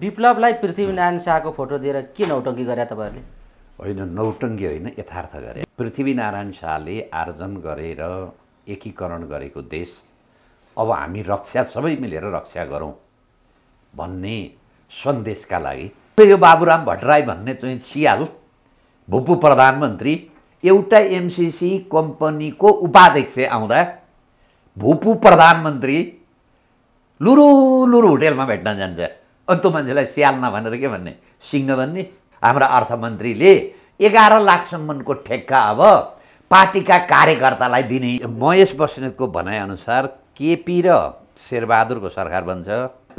विप्लवलाई पृथ्वीनारायण शाहको फोटो दिएर के नौटङ्की गरे तपाईँहरूले होइन नौटङ्गी होइन यथार्थ गरे पृथ्वीनारायण शाहले आर्जन गरेर एकीकरण गरेको देश अब हामी रक्षा सबै मिलेर रक्षा गरौँ भन्ने सन्देशका लागि त यो बाबुराम भट्टराई भन्ने चाहिँ सियाल भूपू प्रधानमन्त्री एउटा एमसिसी कम्पनीको उपाध्यक्ष आउँदा भूपू प्रधानमन्त्री लुरु लुरु होटेलमा भेट्न जान्छ अनि त्यो मान्छेलाई स्यालना भनेर के भन्ने सिंह भन्ने हाम्रा अर्थमन्त्रीले एघार लाखसम्मको ठेक्का अब पार्टीका कार्यकर्तालाई दिने महेश बस्नेतको भनाइअनुसार केपी र शेरबहादुरको सरकार बन्छ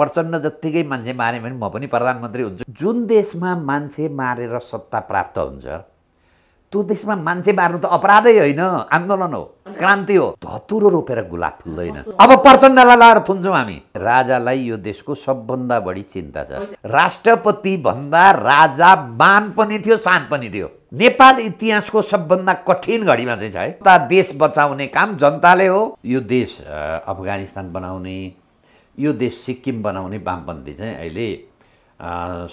प्रचण्ड जत्तिकै मान्छे मारे भने म पनि प्रधानमन्त्री हुन्छु जुन देशमा मान्छे मारेर सत्ता प्राप्त हुन्छ त्यो देशमा मान्छे मार्नु त अपराधै होइन आन्दोलन हो क्रान्ति हो धतुरो रोपेर गुलाब फुल्दैन अब प्रचण्डलाई लाएर थुन्छौँ हामी राजालाई यो देशको सबभन्दा बढी चिन्ता छ राष्ट्रपति भन्दा राजा मान पनि थियो सान पनि थियो नेपाल इतिहासको सबभन्दा कठिन घडीमा चाहिँ छ है त देश बचाउने काम जनताले हो यो देश अफगानिस्तान बनाउने यो देश सिक्किम बनाउने वामपन्थी चाहिँ अहिले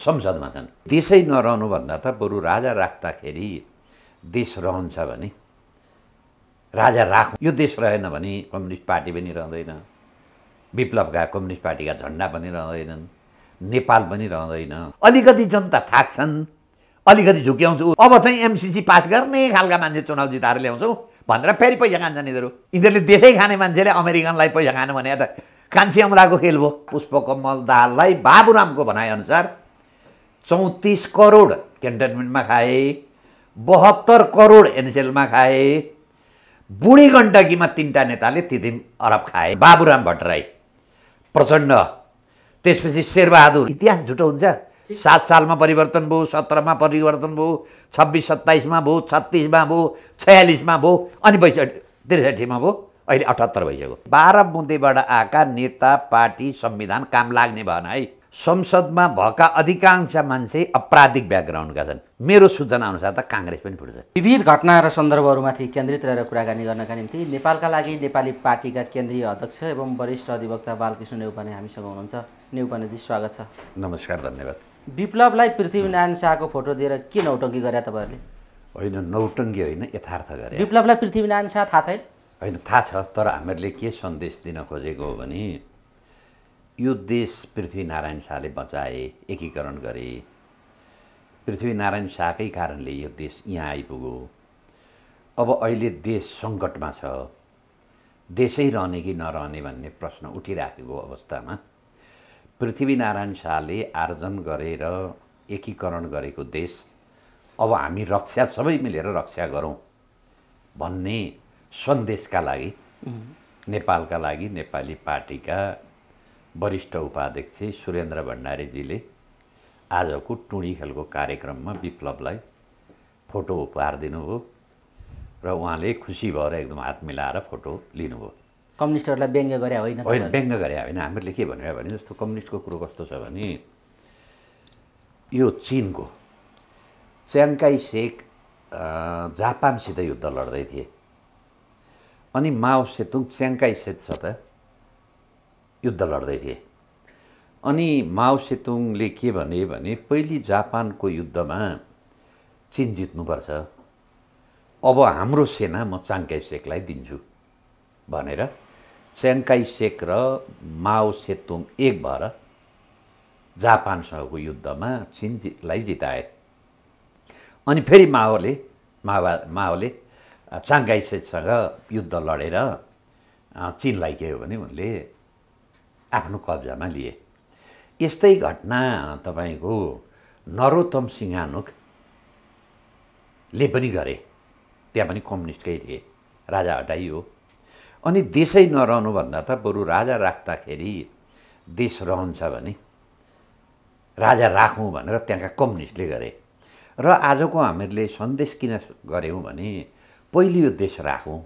संसदमा छन् देशै नरहनुभन्दा त बरु राजा राख्दाखेरि देश रहन्छ भने राजा राखौँ यो देश रहेन भने कम्युनिस्ट पार्टी पनि रहँदैन विप्लवका कम्युनिस्ट पार्टीका झन्डा पनि रहँदैनन् नेपाल पनि रहँदैन अलिकति जनता थाक्छन् अलिकति झुक्याउँछु अब चाहिँ एमसिसी पास गर्ने खालका मान्छे चुनाव जिताएर ल्याउँछौँ भनेर फेरि पैसा खान्छन् यिनीहरू यिनीहरूले देशै खाने मान्छेले अमेरिकनलाई पैसा खानु भने त कान्छी अमराको खेल भयो पुष्पकमल दाहाललाई बाबुरामको भनाइअनुसार चौतिस करोड क्यान्टोनमेन्टमा खाए बहत्तर करोड एनसेलमा खाए बुढी गण्डकीमा तिनवटा नेताले ती दिन अरब खाए बाबुराम भट्टराई प्रचण्ड त्यसपछि शेरबहादुर इतिहास झुटो हुन्छ सात सालमा परिवर्तन भयो सत्रमा परिवर्तन भयो छब्बिस सत्ताइसमा भयो छत्तिसमा भयो छयालिसमा भयो अनि बैसठी त्रिसठीमा भयो अहिले अठहत्तर भइसक्यो बाह्र बुँदेबाट आएका नेता पार्टी संविधान काम लाग्ने भएन है संसदमा भएका अधिकांश मान्छे अपराधिक ब्याकग्राउन्डका छन् मेरो सूचना अनुसार त काङ्ग्रेस पनि फुट्छ विविध घटना र सन्दर्भहरूमाथि केन्द्रित रहेर कुराकानी गर्नका निम्ति नेपालका लागि नेपाली पार्टीका केन्द्रीय अध्यक्ष एवं वरिष्ठ अधिवक्ता बालकृष्ण नेउपाने हामीसँग हुनुहुन्छ नेउपानेजी स्वागत छ नमस्कार धन्यवाद विप्लवलाई पृथ्वीनारायण शाहको फोटो दिएर के नौटङ्की गरे तपाईँहरूले होइन नौटङ्की होइन यथार्थ गरे विप्लवलाई पृथ्वीनारायण शाह थाहा छैन होइन थाहा छ तर हामीहरूले के सन्देश दिन खोजेको हो भने यो देश पृथ्वीनारायण शाहले बचाए एकीकरण गरे पृथ्वीनारायण शाहकै कारणले यो देश यहाँ आइपुग्यो अब अहिले देश सङ्कटमा छ देशै रहने कि नरहने भन्ने प्रश्न उठिराखेको अवस्थामा पृथ्वीनारायण शाहले आर्जन गरेर एकीकरण गरेको देश अब हामी रक्षा सबै मिलेर रक्षा गरौँ भन्ने सन्देशका लागि नेपालका लागि नेपाली पार्टीका वरिष्ठ उपाध्यक्ष सुरेन्द्र भण्डारीजीले आजको टुँडी खेलको कार्यक्रममा विप्लवलाई फोटो उपहार दिनुभयो र उहाँले खुसी भएर एकदम हात मिलाएर फोटो लिनुभयो कम्युनिस्टहरूलाई व्यङ्ग गरे होइन होइन व्यङ्ग गरे होइन हामीले के भन्यो भने जस्तो कम्युनिस्टको कुरो कस्तो छ भने यो चिनको च्याङकाई सेक जापानसित युद्ध लड्दै थिए अनि माओ सेतुङ च्याङकाई सेत छ त युद्ध लड्दै थिए अनि माओ सेतुङले के भने भने पहिले जापानको युद्धमा चिन जित्नुपर्छ अब हाम्रो सेना म चाङकाई सेकलाई दिन्छु भनेर च्याङकाई सेक र माओ सेतुङ एक भएर जापानसँगको युद्धमा चिनलाई जिताए अनि फेरि माओले माओवा माओले सेकसँग युद्ध लडेर चिनलाई के हो भने उनले आफ्नो कब्जामा लिए यस्तै घटना तपाईँको नरोत्तम सिंहानुकले पनि गरे त्यहाँ पनि कम्युनिस्टकै थिए राजा हटाइयो अनि देशै नरहनुभन्दा त बरु राजा राख्दाखेरि देश रहन्छ भने राजा राखौँ भनेर त्यहाँका कम्युनिस्टले गरे र आजको हामीहरूले सन्देश किन गऱ्यौँ भने पहिले यो देश राखौँ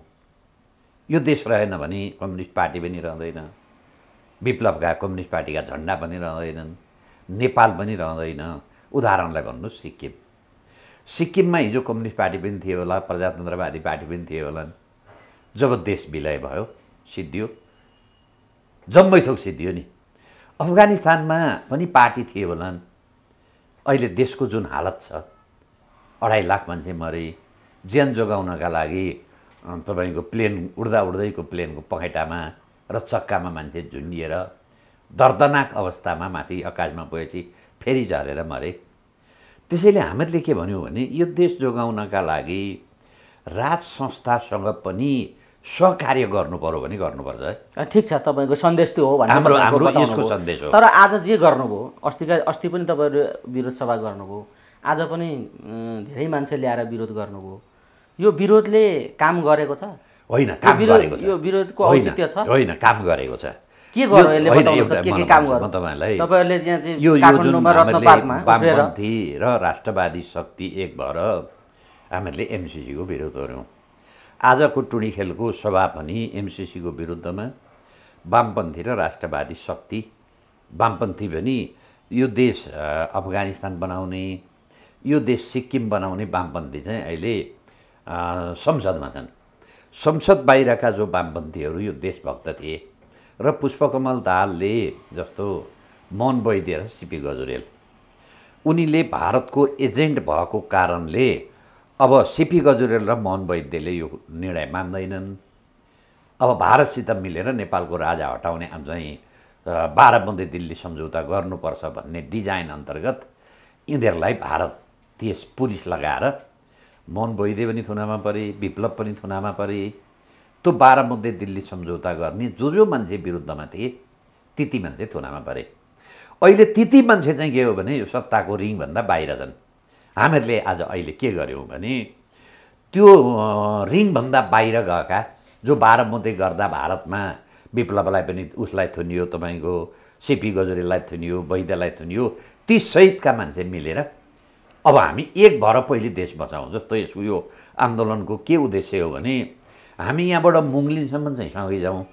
यो देश रहेन भने कम्युनिस्ट पार्टी पनि रहँदैन विप्लवका कम्युनिस्ट पार्टीका झन्डा पनि रहँदैनन् नेपाल पनि रहँदैन उदाहरणलाई भन्नु सिक्किम सिक्किममा हिजो कम्युनिस्ट पार्टी पनि थियो होला प्रजातन्त्रवादी पार्टी पनि थियो होला जब देश विलय भयो सिद्धियो जम्मै थोक सिद्धियो नि अफगानिस्तानमा पनि पार्टी थिए होलान् अहिले देशको जुन हालत छ अढाई लाख मान्छे मरे ज्यान जोगाउनका लागि तपाईँको प्लेन उड्दा उड्दैको प्लेनको पखेटामा र चक्कामा मान्छे झुन्डिएर दर्दनाक अवस्थामा माथि आकाशमा गएपछि फेरि झरेर मरे त्यसैले हामीहरूले के भन्यौँ भने यो देश जोगाउनका लागि राज संस्थासँग पनि सहकार्य गर्नु पर्यो भने गर्नुपर्छ है ठिक छ तपाईँको सन्देश त्यो हो हाम्रो सन्देश हो तर आज जे गर्नुभयो अस्तिका अस्ति पनि तपाईँहरू विरोध सभा गर्नुभयो आज पनि धेरै मान्छे ल्याएर विरोध गर्नुभयो यो विरोधले काम गरेको छ होइन काम गरेको छ विरोधको औचित्य छ होइन काम गरेको छ के वामपन्थी र राष्ट्रवादी शक्ति एक भएर हामीहरूले एमसिसीको विरोध गऱ्यौँ आजको टुडी खेलको सभा पनि एमसिसीको विरुद्धमा वामपन्थी र राष्ट्रवादी शक्ति वामपन्थी पनि यो देश अफगानिस्तान बनाउने यो देश सिक्किम बनाउने वामपन्थी चाहिँ अहिले संसदमा छन् संसद बाहिरका जो वामपन्थीहरू यो देशभक्त थिए र पुष्पकमल दाहालले जस्तो मोहन वैद्य सिपी गजुरेल उनीले भारतको एजेन्ट भएको कारणले अब सिपी गजुरेल र मोहन वैद्यले यो निर्णय मान्दैनन् अब भारतसित मिलेर नेपालको राजा हटाउने चाहिँ बाह्रबन्दी दिल्ली सम्झौता गर्नुपर्छ भन्ने डिजाइन अन्तर्गत यिनीहरूलाई भारत त्यस पुलिस लगाएर मोहन भोइदे पनि थुनामा परे विप्लव पनि थुनामा परे त्यो बाह्र मध्ये दिल्ली सम्झौता गर्ने जो जो मान्छे विरुद्धमा थिए त्यति मान्छे थुनामा परे अहिले त्यति मान्छे चाहिँ के हो भने यो सत्ताको रिङभन्दा बाहिर छन् हामीहरूले आज अहिले के गर्यौँ भने त्यो रिङभन्दा बाहिर गएका जो बाह्र मध्ये गर्दा भारतमा विप्लवलाई पनि उसलाई थुनियो तपाईँको सिपी गजुरीलाई थुनियो वैद्यलाई थुनियो ती सहितका मान्छे मिलेर अब हामी एक भएर पहिले देश बचाउँ जस्तो यसको यो आन्दोलनको के उद्देश्य हो भने हामी यहाँबाट मुङ्लिनसम्म चाहिँ सँगै जाउँ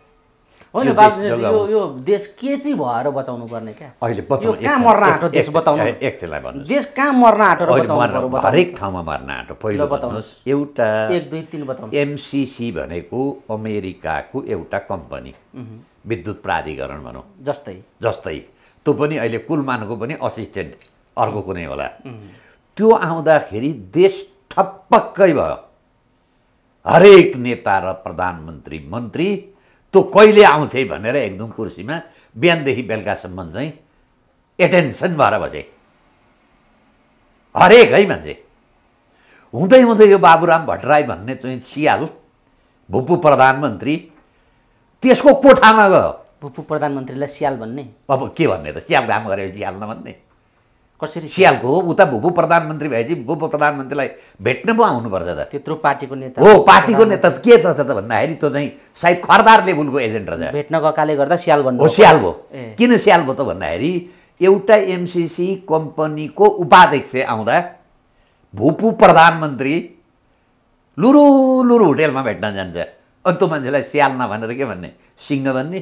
होइन यो यो देश के चाहिँ भएर बचाउनु पर्ने क्या अहिले कहाँ मर्न आँटो देश बताउनु एकछिनलाई भन्नु देश कहाँ मर्न आँटो हरेक ठाउँमा मर्न आँटो पहिलो बताउनुहोस् एउटा एक दुई तिन बताउनु एमसिसी भनेको अमेरिकाको एउटा कम्पनी विद्युत प्राधिकरण भनौँ जस्तै जस्तै त्यो पनि अहिले कुलमानको पनि असिस्टेन्ट अर्को कुनै होला त्यो आउँदाखेरि देश ठप्पक्कै भयो हरेक नेता र प्रधानमन्त्री मन्त्री त्यो कहिले आउँथे भनेर एकदम कुर्सीमा बिहानदेखि बेलुकासम्म चाहिँ एटेन्सन भएर बसे हरेक है मान्छे हुँदै हुँदै यो बाबुराम भट्टराई भन्ने चाहिँ सियाल भुपू प्रधानमन्त्री त्यसको कोठामा गयो भुपू प्रधानमन्त्रीलाई सियाल भन्ने अब के भन्ने त सियाल काम गरेर सियाल नभन्ने कसरी सियालको हो उता भू प्रधानमन्त्री भएपछि भूप प्रधानमन्त्रीलाई भेट्न पो आउनुपर्छ त त्यत्रो पार्टीको नेता हो पार्टीको नेता के छ त भन्दाखेरि त्यो चाहिँ सायद खरदार लेभलको एजेन्ट रहेछ भेट्न गएकाले गर्दा स्याल भन्नु हो सियाल भयो किन स्याल भयो त भन्दाखेरि एउटा एमसिसी कम्पनीको उपाध्यक्ष आउँदा भूपू प्रधानमन्त्री लुरु लुरु होटेलमा भेट्न जान्छ अनि त्यो मान्छेलाई स्याल नभनेर के भन्ने सिंह भन्ने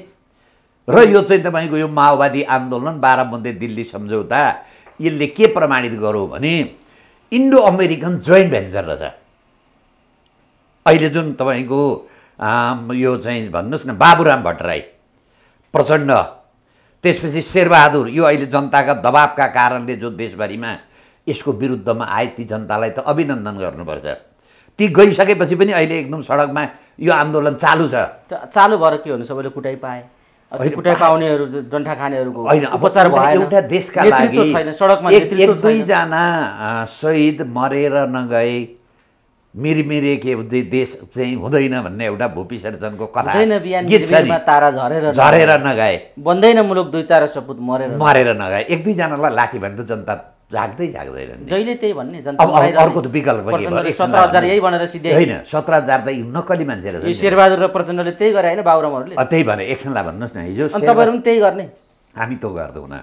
र यो चाहिँ तपाईँको यो माओवादी आन्दोलन बाह्र बुन्दे दिल्ली सम्झौता यसले के प्रमाणित गरौँ भने इन्डो अमेरिकन जोइन्ट भेन्चर रहेछ अहिले जुन तपाईँको यो चाहिँ भन्नुहोस् न बाबुराम भट्टराई प्रचण्ड त्यसपछि शेरबहादुर यो अहिले जनताका दबावका कारणले जो देशभरिमा यसको विरुद्धमा आए ती जनतालाई त अभिनन्दन गर्नुपर्छ ती गइसकेपछि पनि अहिले एकदम सडकमा यो आन्दोलन चालु छ चालु भएर के हुन्छ सबैले कुटाइ पाए कुटै पाउनेहरू डन्ठा खानेहरूको होइन उपचार भएन एउटा देशका लागि छैन सडकमा एक दुईजना शहीद मरेर नगए मिरमिरे के देश चाहिँ हुँदैन भन्ने एउटा भूपिसर्जनको कथा गीत छ तारा झरेर झरेर नगए बन्दैन मुलुक दुई चार सपुत मरेर मरेर नगए एक दुईजनालाई लाठी भने त जनता जाग्दै जाग्दैन जहिले त्यही भन्ने अर्को त विकल्प सत्र हजार यही भनेर सिधै होइन सत्र हजार त नक्कली रहेछ शेरबहादुर र प्रचण्डले त्यही गरे होइन बाबुरामहरूले त्यही भने एकछिनलाई भन्नुहोस् न हिजो तपाईँहरू पनि त्यही गर्ने हामी त गर्दैनौँ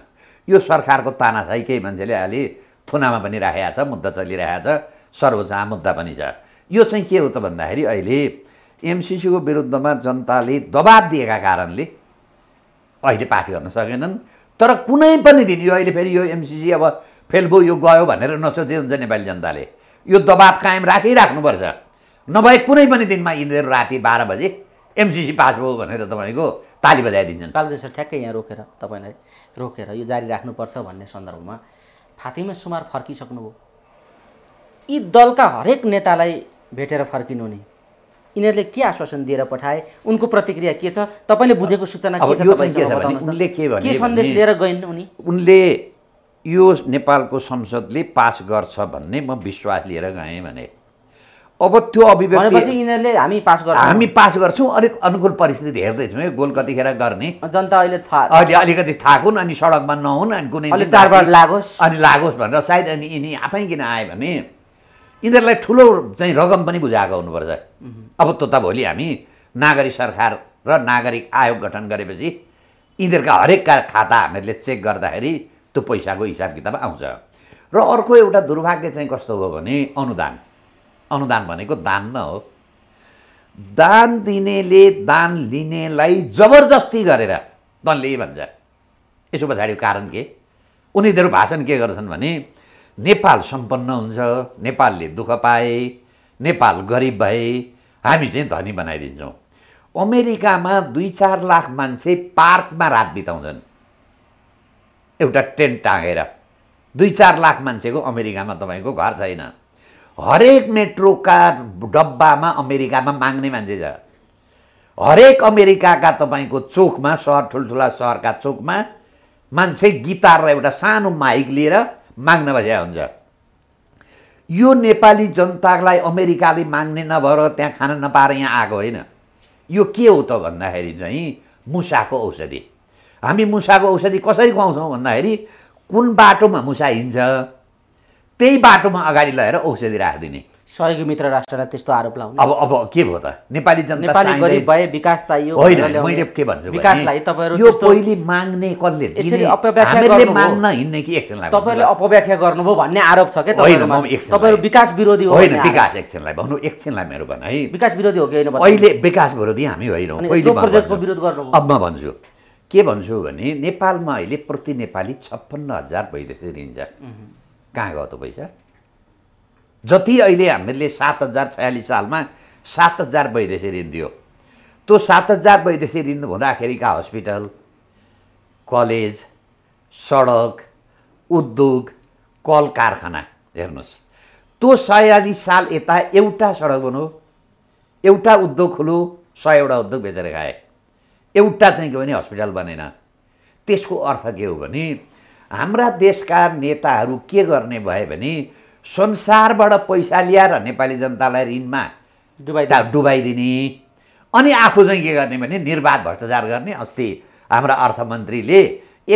यो सरकारको ताना छ है केही मान्छेले अहिले थुनामा पनि राखेको छ मुद्दा चलिरहेको छ सर्वोच्च मुद्दा पनि छ यो चाहिँ के हो त भन्दाखेरि अहिले एमसिसीको विरुद्धमा जनताले दबाब दिएका कारणले अहिले पास गर्न सकेनन् तर कुनै पनि दिन यो अहिले फेरि यो एमसिसी अब फेल भयो यो गयो भनेर नसोचे हुन्छ नेपाली जनताले यो दबाब कायम राखिराख्नुपर्छ नभए कुनै पनि दिनमा यिनीहरू राति बाह्र बजे एमसिसी पास भयो भनेर तपाईँको ताली बजाइदिन्छन् सर ठ्याक्कै यहाँ रोकेर तपाईँलाई रोकेर यो जारी राख्नुपर्छ भन्ने सन्दर्भमा फातिमा सुमार फर्किसक्नुभयो यी दलका हरेक नेतालाई भेटेर फर्किनु नि यिनीहरूले के आश्वासन दिएर पठाए उनको प्रतिक्रिया के छ तपाईँले बुझेको सूचना के छ उनले के सन्देश लिएर गइन् उनी उनले यो नेपालको संसदले पास गर्छ भन्ने म विश्वास लिएर गएँ भने अब त्यो अभिव्यक्ति यिनीहरूले हामी पास गर्छौँ हामी पास गर्छौँ अलिक अनुकूल परिस्थिति हेर्दैछौँ यो गोल कतिखेर गर्ने जनता अहिले थाहा अहिले अलिकति थाकुन् अनि सडकमा नहुन् अनि कुनै चाडबाड लागोस् अनि लागोस् भनेर सायद अनि यिनी आफै किन आयो भने यिनीहरूलाई ठुलो चाहिँ रकम पनि बुझाएको हुनुपर्छ अब त भोलि हामी नागरिक सरकार र नागरिक आयोग गठन गरेपछि यिनीहरूका हरेक खाता हामीहरूले चेक गर्दाखेरि त्यो पैसाको हिसाब किताब आउँछ र अर्को एउटा दुर्भाग्य चाहिँ कस्तो हो भने अनुदान अनुदान भनेको दान न हो दान दिनेले दान लिनेलाई जबरजस्ती गरेर तैँले भन्छ यसो पछाडिको कारण के उनीहरू भाषण के गर्छन् भने नेपाल सम्पन्न हुन्छ नेपालले दुःख पाए नेपाल गरिब भए हामी चाहिँ धनी बनाइदिन्छौँ अमेरिकामा दुई चार लाख मान्छे पार्कमा रात बिताउँछन् एउटा टेन्ट टाँगेर दुई चार लाख मान्छेको अमेरिकामा तपाईँको घर छैन हरेक मेट्रोका डब्बामा अमेरिकामा माग्ने मान्छे छ हरेक अमेरिकाका तपाईँको चोकमा सहर ठुल्ठुला सहरका चोकमा मान्छे गिटार र एउटा सानो माइक लिएर माग्न बसेका हुन्छ यो नेपाली जनतालाई अमेरिकाले माग्ने नभएर त्यहाँ खान नपाएर यहाँ आएको होइन यो के हो त भन्दाखेरि चाहिँ मुसाको औषधि हामी मुसाको औषधि कसरी खुवाउँछौँ भन्दाखेरि कुन बाटोमा मुसा हिँड्छ त्यही बाटोमा अगाडि लगेर औषधि राखिदिने सहयोग मित्र राष्ट्रलाई त्यस्तो आरोप लाउनु अब अब के भयो त नेपाली जनता गरिब भए विकास चाहियो होइन मैले के भन्छु विकासलाई तपाईँहरू यो पहिले माग्ने कसले यसरी अपव्याख्या माग्न हिँड्ने कि एकछिन लाग्छ तपाईँहरूले अपव्याख्या गर्नुभयो भन्ने आरोप छ के तपाईँहरू विकास विरोधी होइन विकास एकछिनलाई भन्नु एकछिनलाई मेरो भन है विकास विरोधी हो कि होइन अहिले विकास विरोधी हामी होइनौँ प्रोजेक्टको विरोध गर्नु अब म भन्छु के भन्छु भने नेपालमा अहिले प्रति नेपाली छप्पन्न हजार भइरहेछ ऋण छ कहाँ गयो त पैसा जति अहिले हामीले सात हजार छयालिस सालमा सात हजार वैदेशी ऋण दियो त्यो सात हजार वैदेशी ऋण हुँदाखेरिका हस्पिटल कलेज सडक उद्योग कल कारखाना हेर्नुहोस् त्यो छयालिस साल यता एउटा सडक बनाऊ एउटा उद्योग खुलो सयवटा उद्योग बेचेर खाएँ एउटा चाहिँ के भने हस्पिटल बनेन त्यसको अर्थ के हो भने हाम्रा देशका नेताहरू के गर्ने भए भने संसारबाट पैसा ल्याएर नेपाली जनतालाई ऋणमा डुबाइ डुबाइदिने अनि आफू चाहिँ के गर्ने भने निर्वाध भ्रष्टाचार गर्ने अस्ति हाम्रा अर्थमन्त्रीले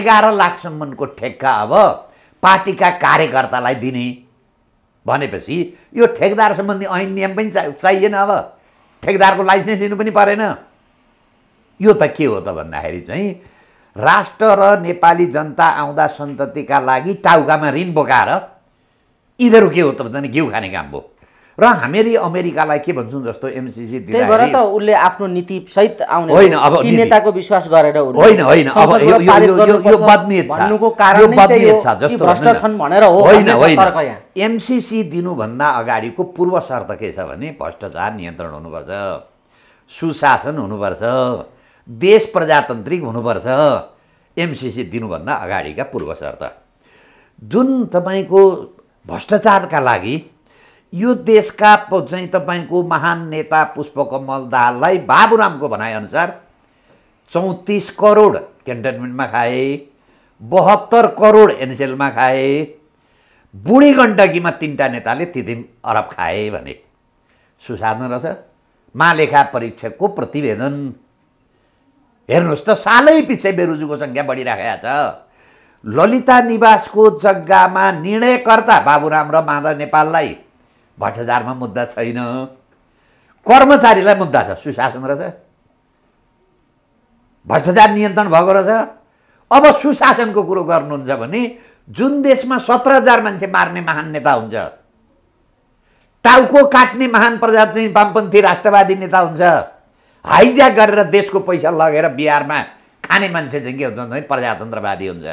एघार लाखसम्मको ठेक्का अब पार्टीका कार्यकर्तालाई दिने भनेपछि यो ठेकदार सम्बन्धी ऐन नियम पनि चाहिएन अब ठेकदारको लाइसेन्स लिनु पनि परेन यो त के हो त भन्दाखेरि चाहिँ राष्ट्र र नेपाली जनता आउँदा सन्ततिका लागि टाउकामा ऋण बोकाएर यिनीहरू के हो त भन्दा घिउ खाने काम भयो र हामीहरू अमेरिकालाई के भन्छौँ जस्तो एमसिसी त उसले आफ्नो नीति सहित आउने होइन अब नेताको विश्वास गरेर होइन होइन अब यो यो छ जस्तो छन् भनेर होइन होइन एमसिसी दिनुभन्दा अगाडिको पूर्व शर्त के छ भने भ्रष्टाचार नियन्त्रण हुनुपर्छ सुशासन हुनुपर्छ देश प्रजातान्त्रिक हुनुपर्छ एमसिसी दिनुभन्दा अगाडिका पूर्व शर्त जुन तपाईँको भ्रष्टाचारका लागि यो देशका चाहिँ तपाईँको महान नेता पुष्पकमल दाहाललाई बाबुरामको भनाइअनुसार चौतिस करोड क्यान्टोनमेन्टमा खाए बहत्तर करोड एनसिएलमा खाए बुढी गण्डकीमा तिनवटा नेताले ती दिन अरब खाए भने सुसाधन रहेछ महालेखा परीक्षकको प्रतिवेदन हेर्नुहोस् त सालै पछि बेरुजुको सङ्ख्या बढिराखेको छ ललिता निवासको जग्गामा निर्णयकर्ता बाबुराम र माधव नेपाललाई भट्टजारमा मुद्दा छैन कर्मचारीलाई मुद्दा छ सुशासन रहेछ भ्रष्टाचार नियन्त्रण भएको रहेछ अब सुशासनको कुरो गर्नुहुन्छ भने जुन देशमा सत्र हजार मान्छे मार्ने महान नेता हुन्छ टाउको काट्ने महान प्रजाति वामपन्थी राष्ट्रवादी नेता हुन्छ हाइज्याक गरेर देशको पैसा लगेर बिहारमा खाने मान्छे चाहिँ के हुन्छ भने प्रजातन्त्रवादी हुन्छ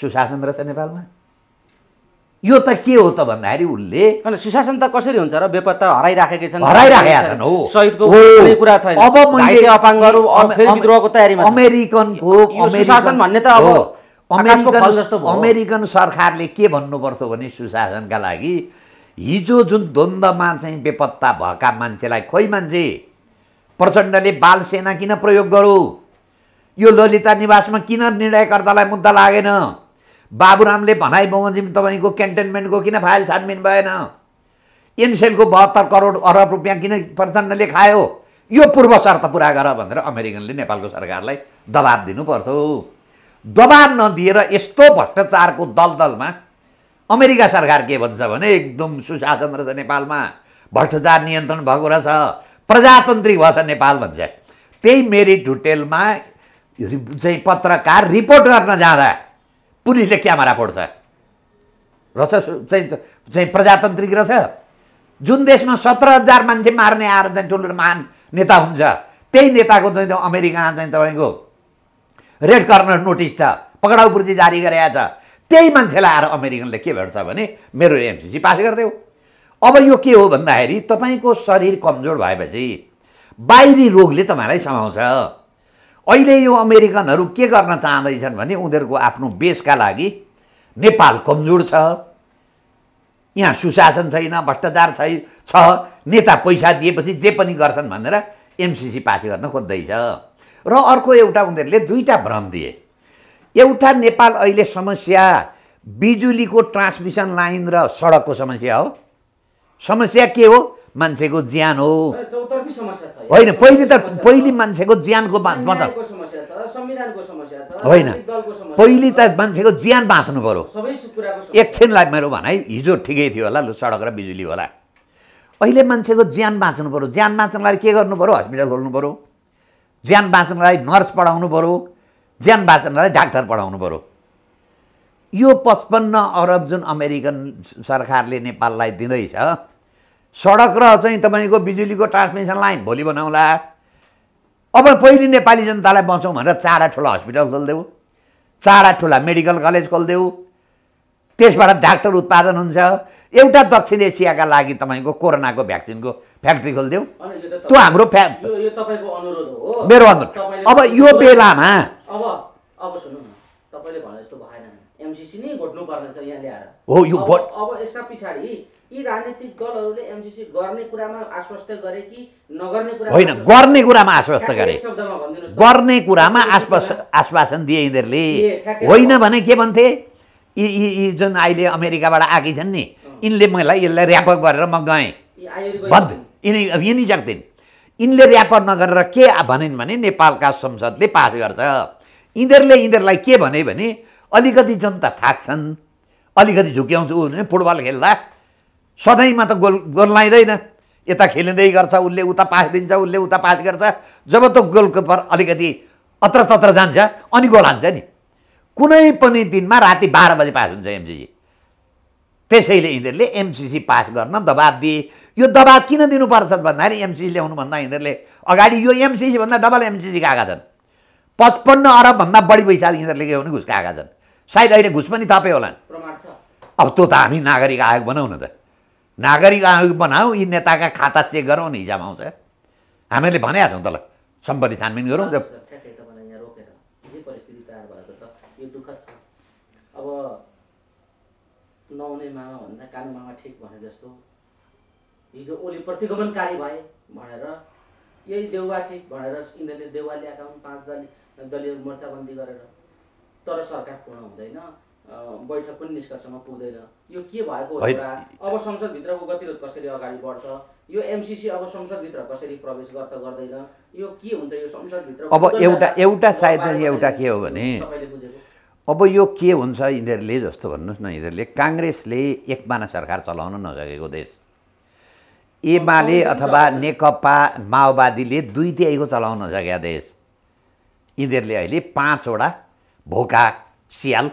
सुशासन रहेछ नेपालमा यो त के हो त भन्दाखेरि उसले सुशासन त कसरी हुन्छ र बेपत्ता हराइराखेकै छन् हराइराखेका छन् अमेरिकनको सुशासन भन्ने त अब अमेरिकन अमेरिकन सरकारले के भन्नुपर्छ भने सुशासनका लागि हिजो जुन द्वन्द्वमा चाहिँ बेपत्ता भएका मान्छेलाई खोइ मान्छे प्रचण्डले बाल सेना किन प्रयोग गरो यो ललिता निवासमा किन निर्णयकर्तालाई मुद्दा लागेन बाबुरामले भनाइ बमोजिम तपाईँको क्यान्टेन्मेन्टको किन फाइल छानबिन भएन एनसेलको बहत्तर करोड अरब रुपियाँ किन प्रचण्डले खायो यो पूर्व शर्त पुरा गर भनेर अमेरिकनले नेपालको सरकारलाई दबाब दिनुपर्थ्यो दबाब नदिएर यस्तो भ्रष्टाचारको दलदलमा अमेरिका सरकार के भन्छ भने एकदम सुशासन रहेछ नेपालमा भ्रष्टाचार नियन्त्रण भएको रहेछ प्रजातान्त्रिक भाषा नेपाल भन्छ त्यही मेरिट होटेलमा चाहिँ पत्रकार रिपोर्ट गर्न जाँदा पुलिसले क्यामेरा फोड्छ रहेछ चाहिँ चाहिँ प्रजातान्त्रिक रहेछ जुन देशमा सत्र हजार मान्छे मार्ने आएर चाहिँ ठुलो महान नेता हुन्छ त्यही नेताको चाहिँ अमेरिका चाहिँ तपाईँको रेड कर्नर नोटिस छ पक्राउ पूर्ति जारी गरेका छ त्यही मान्छेलाई आएर अमेरिकनले के भेट्छ भने मेरो एमसिसी पास गरिदेऊ अब यो के हो भन्दाखेरि तपाईँको शरीर कमजोर भएपछि बाहिरी रोगले तपाईँलाई समाउँछ अहिले यो अमेरिकनहरू के गर्न चाहँदैछन् भने उनीहरूको आफ्नो बेसका लागि नेपाल कमजोर छ यहाँ सुशासन छैन भ्रष्टाचार छै छ नेता पैसा दिएपछि जे पनि गर्छन् भनेर एमसिसी पास गर्न खोज्दैछ र अर्को एउटा उनीहरूले दुईवटा भ्रम दिए एउटा नेपाल अहिले समस्या बिजुलीको ट्रान्समिसन लाइन र सडकको समस्या हो समस्या के हो मान्छेको ज्यान हो होइन पहिले त पहिले मान्छेको ज्यानको मतलब होइन पहिले त मान्छेको ज्यान बाँच्नु पऱ्यो एकछिनलाई मेरो भनाइ हिजो ठिकै थियो होला लु सडक र बिजुली होला अहिले मान्छेको ज्यान बाँच्नु पऱ्यो ज्यान बाँच्नलाई के गर्नु पऱ्यो हस्पिटल खोल्नु पऱ्यो ज्यान बाँच्नलाई नर्स पढाउनु पऱ्यो ज्यान बाँच्नलाई डाक्टर पढाउनु पऱ्यो यो पचपन्न अरब जुन अमेरिकन सरकारले नेपाललाई दिँदैछ सडक र चाहिँ तपाईँको बिजुलीको ट्रान्समिसन लाइन भोलि बनाउँला अब पहिले नेपाली जनतालाई बचाउँ भनेर चारा ठुला हस्पिटल खोलिदेऊ चारा ठुला मेडिकल कलेज खोलिदेऊ त्यसबाट डाक्टर उत्पादन हुन्छ एउटा दक्षिण एसियाका लागि तपाईँको कोरोनाको भ्याक्सिनको फ्याक्ट्री खोलिदेऊ त्यो हाम्रो फ्या मेरो अनुरोध अब यो बेलामा हो यो अब यसका पछाडि यी राजनीतिक दलहरूले एमसिसी गर्ने कुरामा आश्वस्त गरे कि नगर्ने कुरा होइन गर्ने कुरामा आश्वस्त गरे गर्ने कुरामा आश्वास आश्वासन दिए यिनीहरूले होइन भने के भन्थे यी यी जुन अहिले अमेरिकाबाट आएकी छन् नि यिनले मलाई यसलाई ऱ्यापर गरेर म गएँ भन् यिनी यिनी सक्दिन् यिनले ऱ्यापर नगरेर के भनिन् भने नेपालका संसदले पास गर्छ यिनीहरूले यिनीहरूलाई के भने अलिकति जनता थाक्छन् अलिकति झुक्याउँछु फुटबल खेल्दा सधैँमा त गोल गोल लाइँदैन यता खेलिँदै गर्छ उसले उता पास दिन्छ उसले उता पास गर्छ जब त गोलकिपर अलिकति अत्र तत्र जान्छ अनि गोल हान्छ नि कुनै पनि दिनमा राति बाह्र बजे पास हुन्छ एमसिसी त्यसैले यिनीहरूले एमसिसी पास गर्न दबाब दिए यो दबाब किन दिनुपर्छ भन्दाखेरि एमसिसी ल्याउनुभन्दा यिनीहरूले अगाडि यो एमसिसीभन्दा डबल एमसिसी गएका छन् पचपन्न अरबभन्दा बढी पैसा यिनीहरूले के भने घुस गएका छन् सायद अहिले घुस पनि थपे होला अब त्यो त हामी नागरिक आयोग बनाउन त नागरिक आयोग बनाऊ यी नेताका खाता चेक गरौँ नि हिसाब आउँछ हामीले भनेका छौँ तल सम्पत्ति छानबिन गरौँ छ अब नहुने मामा भन्दा कालो मामा ठिक भने जस्तो हिजो ओली प्रतिगमनकारी भए भनेर यही देउवा ठिक भनेर यिनीहरूले देउवा ल्याएका हुन् पाँच दलीय दलीय मोर्चाबन्दी गरेर तर सरकार पूर्ण हुँदैन बैठक पनि निष्कर्षमा पुग्दैन यो के भएको अब संसदभित्रको गतिरोध कसरी अगाडि बढ्छ यो एमसिसी अब संसदभित्र कसरी प्रवेश गर्छ गर्दैन यो के हुन्छ यो संसदभित्र अब एउटा एउटा सायद एउटा के हो भने अब यो के हुन्छ यिनीहरूले जस्तो भन्नुहोस् न यिनीहरूले काङ्ग्रेसले एकमाना सरकार चलाउन नसकेको देश एमाले अथवा नेकपा माओवादीले दुई तिहाईको चलाउन नसकेका देश यिनीहरूले अहिले पाँचवटा भोका सियाल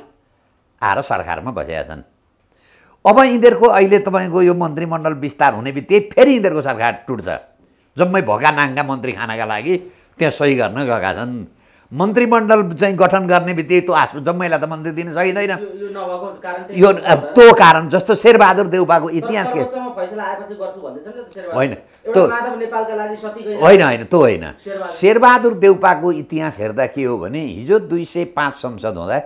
आएर सरकारमा बसेका छन् अब यिनीहरूको अहिले तपाईँको यो मन्त्रीमण्डल विस्तार हुने बित्तिकै फेरि यिनीहरूको सरकार टुट्छ जम्मै भोका नाङ्गा मन्त्री खानाका लागि त्यहाँ सही गर्न गएका छन् मन्त्रीमण्डल चाहिँ गठन गर्ने बित्तिकै त्यो आस जम्मैलाई त मन्त्री दिन सकिँदैन यो त्यो कारण जस्तो शेरबहादुर देउपाको इतिहास के होइन त्यो होइन होइन त्यो होइन शेरबहादुर देउपाको इतिहास हेर्दा के हो भने हिजो दुई सय पाँच संसद हुँदा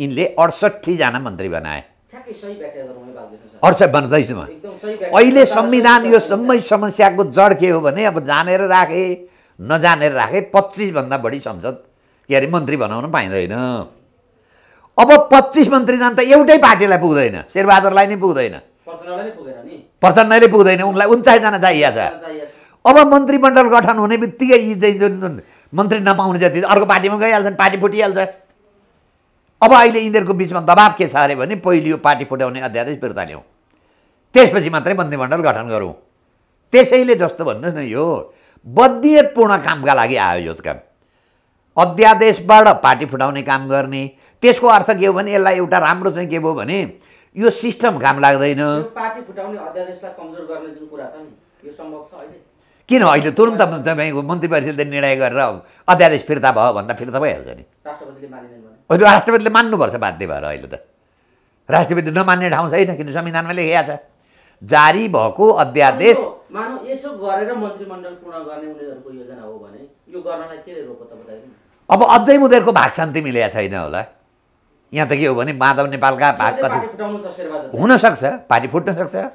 यिनले अडसट्ठीजना मन्त्री बनाए अडसठ भन्दैछु म अहिले संविधान यो जम्मै समस्याको जड के हो भने अब जानेर राखे नजानेर राखे पच्चिसभन्दा बढी संसद के अरे मन्त्री बनाउन पाइँदैन अब पच्चिस मन्त्री जान त एउटै पार्टीलाई पुग्दैन शेरबहादुरलाई नै पुग्दैन प्रचण्डले पुग्दैन उनलाई उन्चासजना चाहिएको छ अब मन्त्रीमण्डल गठन हुने बित्तिकै यी जुन जुन मन्त्री नपाउने जति अर्को पार्टीमा गइहाल्छन् पार्टी फुटिहाल्छ अब अहिले यिनीहरूको बिचमा दबाब के छ अरे भने पहिले यो पार्टी फुटाउने अध्यादेश फिर्ता ल्याउँ त्यसपछि मात्रै मन्त्रीमण्डल गठन गरौँ त्यसैले जस्तो भन्नु न यो बद्धियतपूर्ण कामका लागि आयो यो काम अध्यादेशबाट पार्टी फुटाउने काम गर्ने त्यसको अर्थ के हो भने यसलाई एउटा राम्रो चाहिँ के भयो भने यो सिस्टम काम लाग्दैन पार्टी फुटाउने अध्यादेशलाई कमजोर गर्ने जुन कुरा छ नि यो सम्भव छ अहिले किन अहिले तुरन्त तपाईँको मन्त्री परिषदले निर्णय गरेर अध्यादेश फिर्ता भयो भन्दा फिर्ता भइहाल्छ नि राष्ट्रपतिले राष्ट्रपतिले मान्नुपर्छ बाध्य भएर अहिले त राष्ट्रपति नमान्ने ठाउँ छैन किन संविधानमा लेखिया छ जारी भएको अध्यादेश यसो गरेर मन्त्रीमण्डल पूर्ण गर्ने उनीहरूको योजना हो भने यो गर्नलाई के अब अझै उनीहरूको भाग शान्ति मिलेको छैन होला यहाँ त के हो भने माधव नेपालका भाग कति हुनसक्छ पार्टी फुट्न सक्छ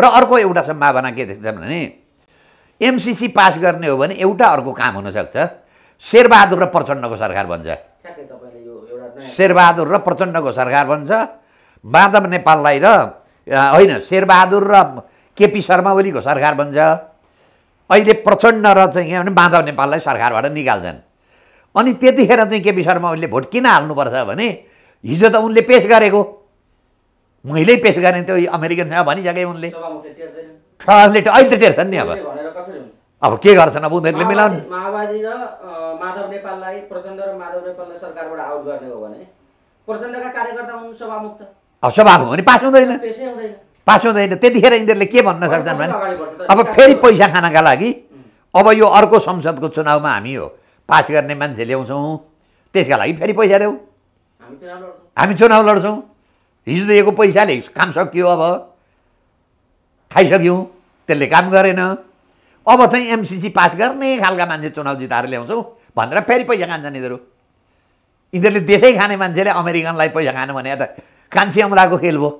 र अर्को एउटा सम्भावना के देख्छ भने एमसिसी पास गर्ने हो भने एउटा अर्को काम हुनसक्छ शेरबहादुर र प्रचण्डको सरकार बन्छ शेरबहादुर र प्रचण्डको सरकार भन्छ माधव नेपाललाई र होइन शेरबहादुर र केपी शर्मा ओलीको सरकार बन्छ अहिले प्रचण्ड र चाहिँ के भने माधव नेपाललाई सरकारबाट निकाल्छन् अनि त्यतिखेर चाहिँ केपी शर्मा ओलीले भोट किन हाल्नुपर्छ भने हिजो त उनले पेस गरेको मैले पेस गरेँ त्यो अमेरिकनसँग भनिसकेँ उनले अहिले त टेर्छन् नि अब अब के गर्छन् अब उनीहरूले मिलाउनु माओवादी र माधव नेपाललाई प्रचण्ड र माधव नेपाललाई सरकारबाट आउट गर्ने हो भने प्रचण्डका कार्यकर्ता हुनु सभामुक्त अब सभामुख भने पास हुँदैन पास हुँदैन त्यतिखेर यिनीहरूले के भन्न सक्छन् भने अब फेरि पैसा खानका लागि अब यो अर्को संसदको चुनावमा हामी हो पास गर्ने मान्छे ल्याउँछौँ त्यसका लागि फेरि पैसा देऊ हामी चुनाव लड्छौँ हिजो दिएको पैसाले काम सकियो अब खाइसक्यौँ त्यसले काम गरेन अब चाहिँ एमसिसी पास गर्ने खालका मान्छे चुनाव जिताएर ल्याउँछौँ भनेर फेरि पैसा खान्छन् यिनीहरू यिनीहरूले देशै खाने मान्छेले अमेरिकनलाई पैसा खानु भने त कान्छी अमलाको खेल भयो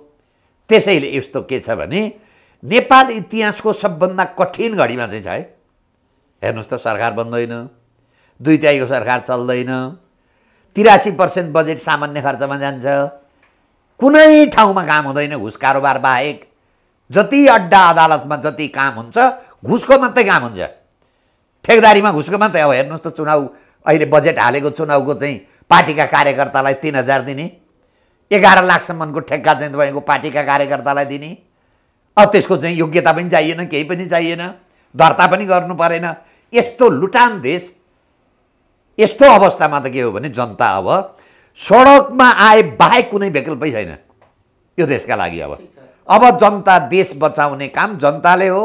त्यसैले यस्तो के छ भने नेपाल इतिहासको सबभन्दा कठिन घडीमा चाहिँ छ है हेर्नुहोस् त सरकार बन्दैन दुई तिहाईको सरकार चल्दैन तिरासी पर्सेन्ट बजेट सामान्य खर्चमा जान्छ कुनै ठाउँमा काम हुँदैन घुस कारोबार बाहेक जति अड्डा अदालतमा जति काम हुन्छ घुसको मात्रै काम हुन्छ ठेकदारीमा घुसको मात्रै अब हेर्नुहोस् त चुनाउ अहिले बजेट हालेको चुनाउको चाहिँ पार्टीका कार्यकर्तालाई तिन हजार दिने एघार लाखसम्मको ठेक्का चाहिँ तपाईँको पार्टीका कार्यकर्तालाई दिने अब त्यसको चाहिँ योग्यता पनि चाहिएन केही पनि चाहिएन दर्ता पनि गर्नु परेन यस्तो लुटान देश यस्तो अवस्थामा त के हो भने जनता अब सडकमा आए बाहेक कुनै विकल्पै छैन यो देशका लागि अब अब जनता देश बचाउने काम जनताले हो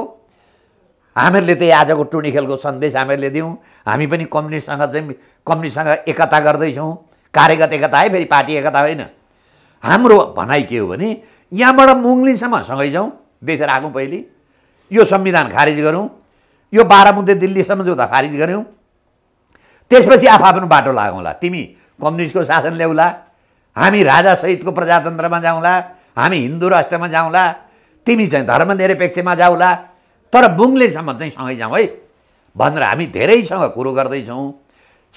हामीहरूले त आजको टुनी खेलको सन्देश हामीहरूले दियौँ हामी पनि कम्युनिस्टसँग चाहिँ कम्युनिस्टसँग एकता गर्दैछौँ कार्यगत एकता है फेरि पार्टी एकता होइन हाम्रो भनाइ के हो भने यहाँबाट मुङ्लिनसम्म सँगै जाउँ देश राखौँ पहिले यो संविधान खारिज गरौँ यो बाह्र मुद्दे दिल्ली सम्झौता खारिज गऱ्यौँ त्यसपछि आफआफ्नो बाटो लागौँला तिमी कम्युनिस्टको शासन ल्याउला हामी राजासहितको प्रजातन्त्रमा जाउँला हामी हिन्दू राष्ट्रमा जाउँला तिमी चाहिँ धर्मनिरपेक्षमा जाउँला तर बुङ्लेसम्म चाहिँ सँगै जाउँ है भनेर हामी धेरैसँग कुरो गर्दैछौँ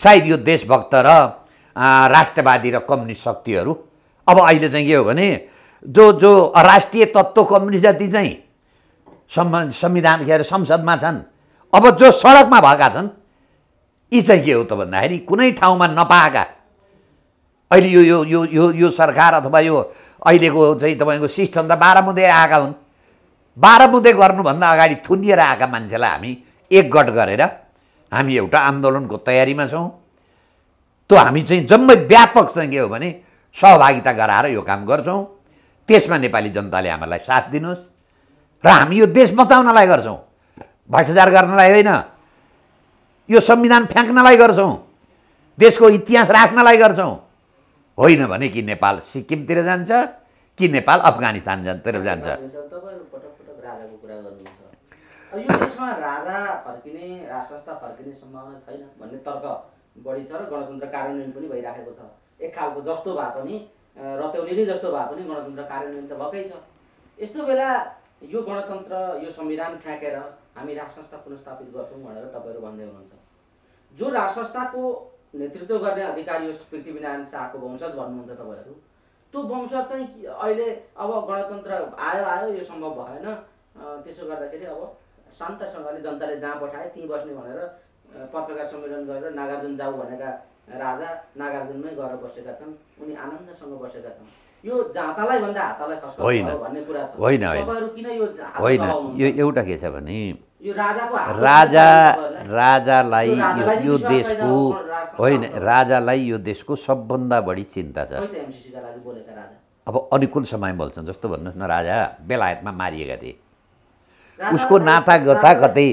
सायद यो देशभक्त र राष्ट्रवादी र कम्युनिस्ट शक्तिहरू अब अहिले चाहिँ के हो भने जो जो राष्ट्रिय तत्त्व कम्युनिस्ट जति चाहिँ संविधान के अरे संसदमा छन् अब जो सडकमा भएका छन् यी चाहिँ के हो त भन्दाखेरि कुनै ठाउँमा नपाएका अहिले यो यो यो यो सरकार अथवा यो अहिलेको चाहिँ तपाईँको सिस्टम त बाह्र मुद्दै आएका हुन् बाह्र बुँदे गर्नुभन्दा अगाडि थुनिएर आएका मान्छेलाई हामी एकगट गरेर हामी एउटा आन्दोलनको तयारीमा छौँ त्यो हामी चाहिँ जम्मै व्यापक चाहिँ के हो भने सहभागिता गराएर यो काम गर्छौँ त्यसमा नेपाली जनताले हामीलाई साथ दिनुहोस् र हामी यो देश बचाउनलाई गर्छौँ भ्रष्टाचार गर्नलाई होइन यो संविधान फ्याँक्नलाई गर्छौँ देशको इतिहास राख्नलाई गर्छौँ होइन भने कि नेपाल सिक्किमतिर जान्छ कि नेपाल अफगानिस्तान जान्छ राजाको कुरा गर्नुहुन्छ यो देशमा राजा फर्किने राज संस्था फर्किने सम्भावना छैन भन्ने तर्क बढी छ र गणतन्त्र कार्यान्वयन पनि भइराखेको छ एक खालको जस्तो भए पनि रतौली नै जस्तो भए पनि गणतन्त्र कार्यान्वयन त भएकै छ यस्तो बेला यो गणतन्त्र यो संविधान फ्याँकेर हामी राज संस्था पुनस्थापित गर्छौँ भनेर तपाईँहरू भन्दै हुनुहुन्छ जो राज संस्थाको नेतृत्व गर्ने अधिकारी यो पृथ्वीनारायण शाहको वंशज भन्नुहुन्छ तपाईँहरू त्यो वंशज चाहिँ अहिले अब गणतन्त्र आयो आयो यो सम्भव भएन त्यसो गर्दाखेरि अब शान्तसँगले जनताले जहाँ पठाए त्यहीँ बस्ने भनेर पत्रकार सम्मेलन गरेर नागार्जुन जाऊ भनेका राजा नागार्जुनमै गएर बसेका छन् उनी आनन्दसँग बसेका छन् यो जाँतालाई भन्दा हातालाई होइन होइन होइन यो एउटा के छ भने राजा राजालाई यो देशको होइन राजालाई यो देशको सबभन्दा बढी चिन्ता छ अब अनुकूल समय बोल्छन् जस्तो भन्नुहोस् न राजा बेलायतमा मारिएका थिए उसको नातागोता कतै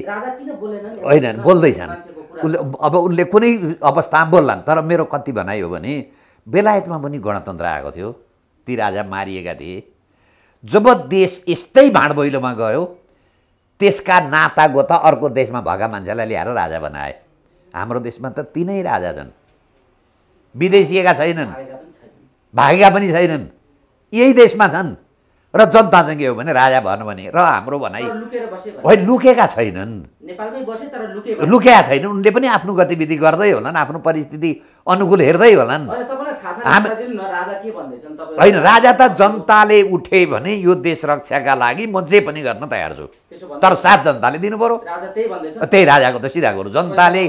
होइन बोल्दैछन् उसले अब उनले कुनै अवस्था बोल्लान् तर मेरो कति भनाइ हो भने बेलायतमा पनि गणतन्त्र आएको थियो ती राजा मारिएका थिए जब देश यस्तै भाँडभैलोमा गयो त्यसका नातागोता अर्को देशमा भएका मान्छेलाई ल्याएर राजा बनाए हाम्रो देशमा त तिनै राजा छन् विदेशिएका छैनन् भागेका पनि छैनन् यही देशमा छन् र जनता चाहिँ के हो भने राजा भएन भने र हाम्रो भनाइ होइन लुकेका छैनन् लुकेका छैन उनले पनि आफ्नो गतिविधि गर्दै होलान् आफ्नो परिस्थिति अनुकूल हेर्दै होलान् होइन राजा त जनताले उठे भने यो देश रक्षाका लागि म जे पनि गर्न तयार छु तर साथ जनताले दिनु पऱ्यो त्यही राजाको त सिधा गरौँ जनताले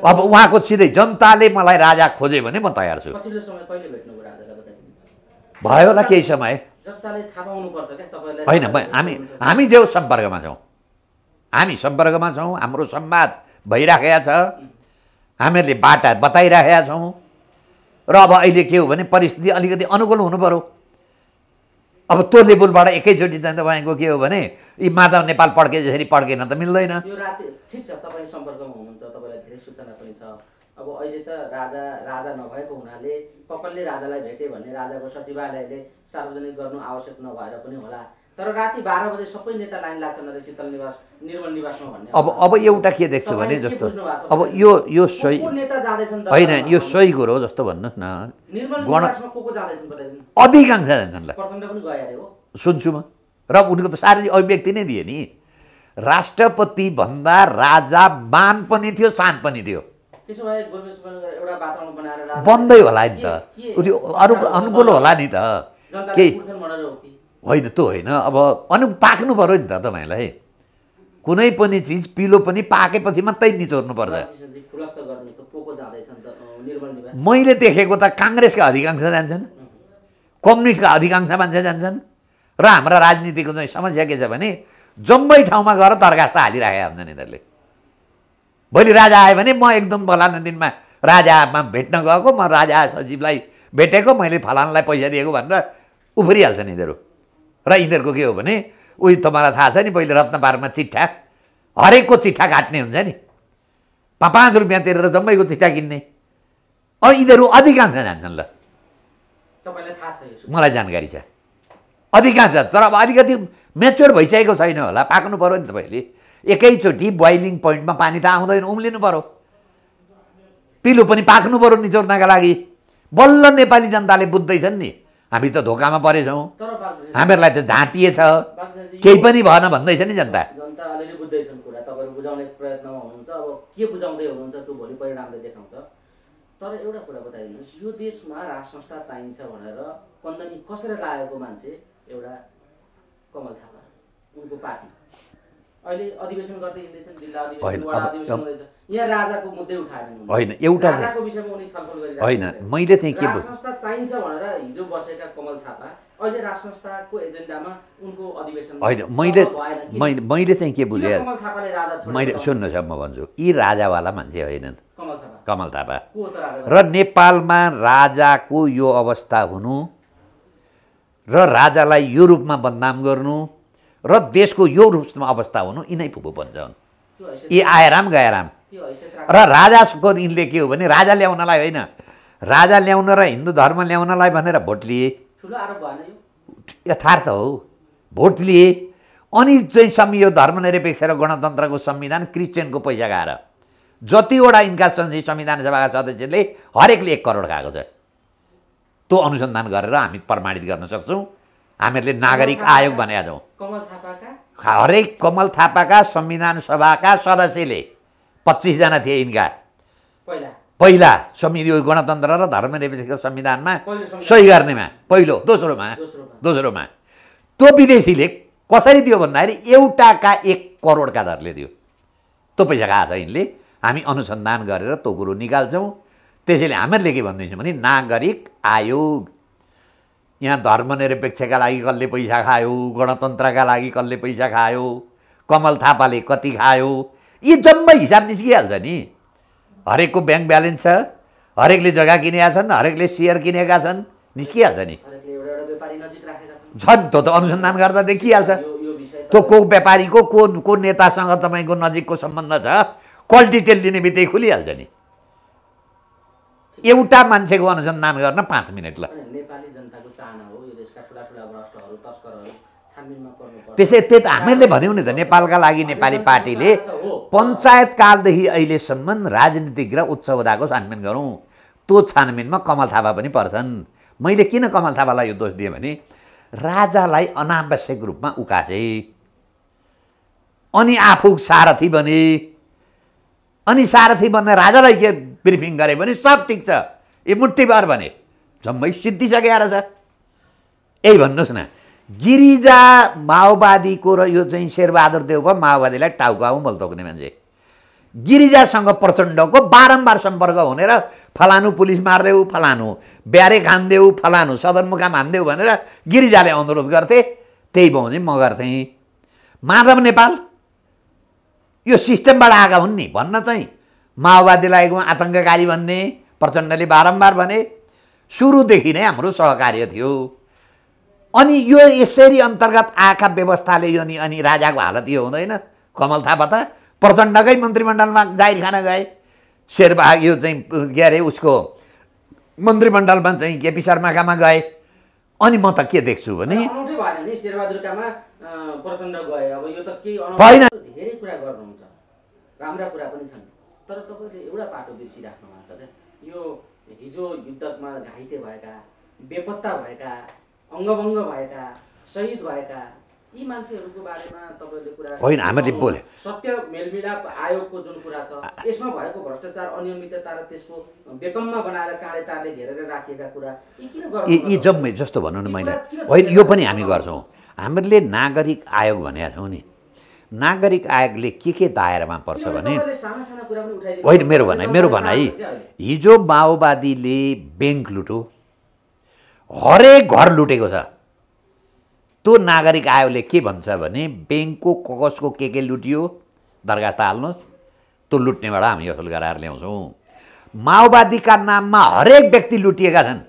अब उहाँको सिधै जनताले मलाई राजा खोजे भने म तयार छु भयो होला केही समय होइन हामी हामी जे सम्पर्कमा छौँ हामी सम्पर्कमा छौँ हाम्रो संवाद भइराखेका छ हामीहरूले बाटा बताइराखेका छौँ र अब अहिले के हो भने परिस्थिति अलिकति अनुकूल पऱ्यो अब त्यो लेबुलबाट एकैचोटि चाहिँ तपाईँको के हो भने यी माधव नेपाल पड्के जसरी पड्केन त मिल्दैन सम्पर्कमा हुनुहुन्छ अब अहिले त राजा राजा नभएको हुनाले पकलले राजालाई भेटे भन्ने राजाको सचिवालयले सार्वजनिक गर्नु आवश्यक नभएर पनि होला तर राति बाह्र बजे सबै नेता लाइन लाग्छन् अरे शीतल निवास निर्मल निवासमा भन्ने अब अब एउटा के देख्छ भने जस्तो अब यो यो सही होइन यो सही कुरो हो जस्तो भन्नुहोस् न गण अधिकांश जान्छन् सुन्छु म र उनको त सार्वजनिक अभिव्यक्ति नै दिए नि राष्ट्रपतिभन्दा राजा मान पनि थियो सान पनि थियो बन्दै होला नि त अरू अनुकूल होला नि त केही होइन त्यो होइन अब अनु पाक्नु पऱ्यो नि त तपाईँलाई कुनै पनि चिज पिलो पनि पाकेपछि मात्रै निचोर्नु पर्छ मैले देखेको त काङ्ग्रेसका अधिकांश जान्छन् कम्युनिस्टका अधिकांश मान्छे जान्छन् र हाम्रा राजनीतिको चाहिँ समस्या के छ भने जम्मै ठाउँमा गएर दरखास्त हालिराखेका हुन्छन् यिनीहरूले भोलि राजा आयो भने म एकदम फलाना दिनमा राजामा भेट्न गएको म राजा सचिवलाई भेटेको मैले फलानालाई पैसा दिएको भनेर उफ्रिहाल्छन् यिनीहरू र यिनीहरूको के हो भने उयो तपाईँलाई थाहा छ नि पहिले रत्नपारमा चिठा हरेकको चिठा काट्ने हुन्छ नि पाँच पाँच रुपियाँ तिरेर जम्मैको चिठा किन्ने अ यिनीहरू अधिकांश जान्छन् ल मलाई जानकारी छ अधिकांश तर अब अलिकति मेच्योर भइसकेको छैन होला पाक्नु पऱ्यो नि तपाईँले एकैचोटि बोइलिङ पोइन्टमा पानी त आउँदैन उम्लिनु पऱ्यो पिलो पनि पाक्नु पऱ्यो निचोर्नका लागि बल्ल नेपाली जनताले बुझ्दैछन् नि हामी त धोकामा परेछौँ हामीहरूलाई त झाँटिएछ केही पनि भएन भन्दैछ नि जनता तर एउटा कुरा बताइदिनुहोस् यो देशमा राज संस्था चाहिन्छ भनेर कन्दनी कसरी लागेको मान्छे एउटा कमल थापा उनको पार्टी अहिले अधिवेशन यहाँ राजाको मुद्दै होइन एउटा होइन मैले चाहिँ के संस्था चाहिन्छ भनेर हिजो बसेका कमल थापा अहिले संस्थाको एजेन्डामा उनको अधिवेशन होइन मैले मैले चाहिँ के बुझेँ मैले सुन्नुहोस् म भन्छु यी राजावाला मान्छे होइनन् कमल थापा र नेपालमा राजाको यो अवस्था हुनु र राजालाई यो रूपमा बदनाम गर्नु र देशको यो रूपमा अवस्था हुनु यिनै पो भन्छन् यी आएराम गएराम र राजाको यिनले के हो भने राजा ल्याउनलाई होइन राजा ल्याउन र हिन्दू धर्म ल्याउनलाई भनेर भोट लिए यथार्थ हो भोट लिए अनि चाहिँ यो धर्मनिरपेक्ष र गणतन्त्रको संविधान क्रिस्चियनको पैसा खाएर जतिवटा यिनका संविधान सभाका सदस्यले हरेकले एक करोड खाएको छ त्यो अनुसन्धान गरेर हामी प्रमाणित गर्न सक्छौँ हामीहरूले नागरिक आयोग भनेका छौँ हरेक कमल थापाका संविधान सभाका सदस्यले पच्चिसजना थिए यिनका पहिला संविधि गणतन्त्र र धर्मनिरपेक्षको संविधानमा सही गर्नेमा पहिलो दोस्रोमा दोस्रोमा त्यो विदेशीले कसरी दियो भन्दाखेरि एउटाका एक करोडका दरले दियो त्यो पैसा खाएको छ यिनले हामी अनुसन्धान गरेर त्यो कुरो निकाल्छौँ त्यसैले हामीहरूले के भनिदिन्छौँ भने नागरिक आयोग यहाँ धर्मनिरपेक्षका लागि कसले पैसा खायो गणतन्त्रका लागि कसले पैसा खायो कमल थापाले कति खायो यी जम्मै हिसाब निस्किहाल्छ नि हरेकको ब्याङ्क ब्यालेन्स छ हरेकले जग्गा किनेका छन् हरेकले सेयर किनेका छन् निस्किहाल्छ नि छन् त्यो त अनुसन्धान गर्दा देखिहाल्छ त्यो को व्यापारीको को को नेतासँग तपाईँको नजिकको सम्बन्ध छ क्वालिटी टेल दिने बित्तिकै खुलिहाल्छ नि एउटा मान्छेको अनुसन्धान गर्न पाँच मिनट ल नेपाली त्यो त हामीहरूले भन्यौँ नि त नेपालका लागि नेपाली पार्टीले पञ्चायतकालदेखि अहिलेसम्म राजनीतिक र उच्च उदाको छानबिन गरौँ त्यो छानबिनमा कमल थापा पनि पर्छन् मैले किन कमल थापालाई यो दोष दिएँ भने राजालाई अनावश्यक रूपमा उकासे अनि आफू सारथी बने अनि सारथी बन्ने राजालाई के ब्रिफिङ गरे भने सब ठिक छ यी मुठीबार भने जम्मै सिद्धिसके आएर छ यही भन्नुहोस् न गिरिजा माओवादीको र यो चाहिँ शेरबहादुर देव भयो माओवादीलाई टाउकाउ मल तोक्ने मान्छे गिरिजासँग प्रचण्डको बारम्बार सम्पर्क हुनेर फलानु पुलिस मारिदेऊ फलानु ब्यारे खानिदेऊ फलानु सदरमुकाम हानिदेऊ भनेर गिरिजाले अनुरोध गर्थे त्यही भाउ म गर्थेँ माधव नेपाल यो सिस्टमबाट आएका हुन् नि भन्न चाहिँ माओवादीलाई आतङ्ककारी भन्ने प्रचण्डले बारम्बार भने सुरुदेखि नै हाम्रो सहकार्य थियो अनि यो यसरी अन्तर्गत आएका व्यवस्थाले यो नि अनि राजाको हालत यो हुँदैन कमल थापा त प्रचण्डकै मन्त्रीमण्डलमा जाहिर खान गए शेरबहाग यो चाहिँ के अरे उसको मन्त्रीमण्डलमा चाहिँ केपी शर्माकामा गए अनि म त के देख्छु भने होइन राम्रा कुरा पनि छन् तर तपाईँहरूले एउटा पाटो बिर्सिराख्नु भएको छ क्या यो हिजो युद्धमा घाइते भएका बेपत्ता भएका अङ्गभङ्ग भएका सहिद भएका यी मान्छेहरूको बारेमा तपाईँहरूले कुरा होइन हामीले बोले सत्य मेलमिलाप आयोगको जुन कुरा छ यसमा भएको भ्रष्टाचार अनियमितता र त्यसको बेकममा बनाएर काँडे तारले घेरेर राखिएका कुरा यी किन गर्नु यी जम्मै जस्तो भनौँ न मैले होइन यो पनि हामी गर्छौँ हामीले नागरिक आयोग भनेका छौँ नि नागरिक आयोगले के के दायरामा पर्छ भने होइन मेरो भनाइ मेरो भनाइ हिजो माओवादीले ब्याङ्क लुट्यो हरेक घर लुटेको छ त्यो नागरिक आयोगले के भन्छ भने ब्याङ्कको कगजको के के लुटियो त हाल्नुहोस् त्यो लुट्नेबाट हामी असल गराएर ल्याउँछौँ माओवादीका नाममा हरेक व्यक्ति लुटिएका छन्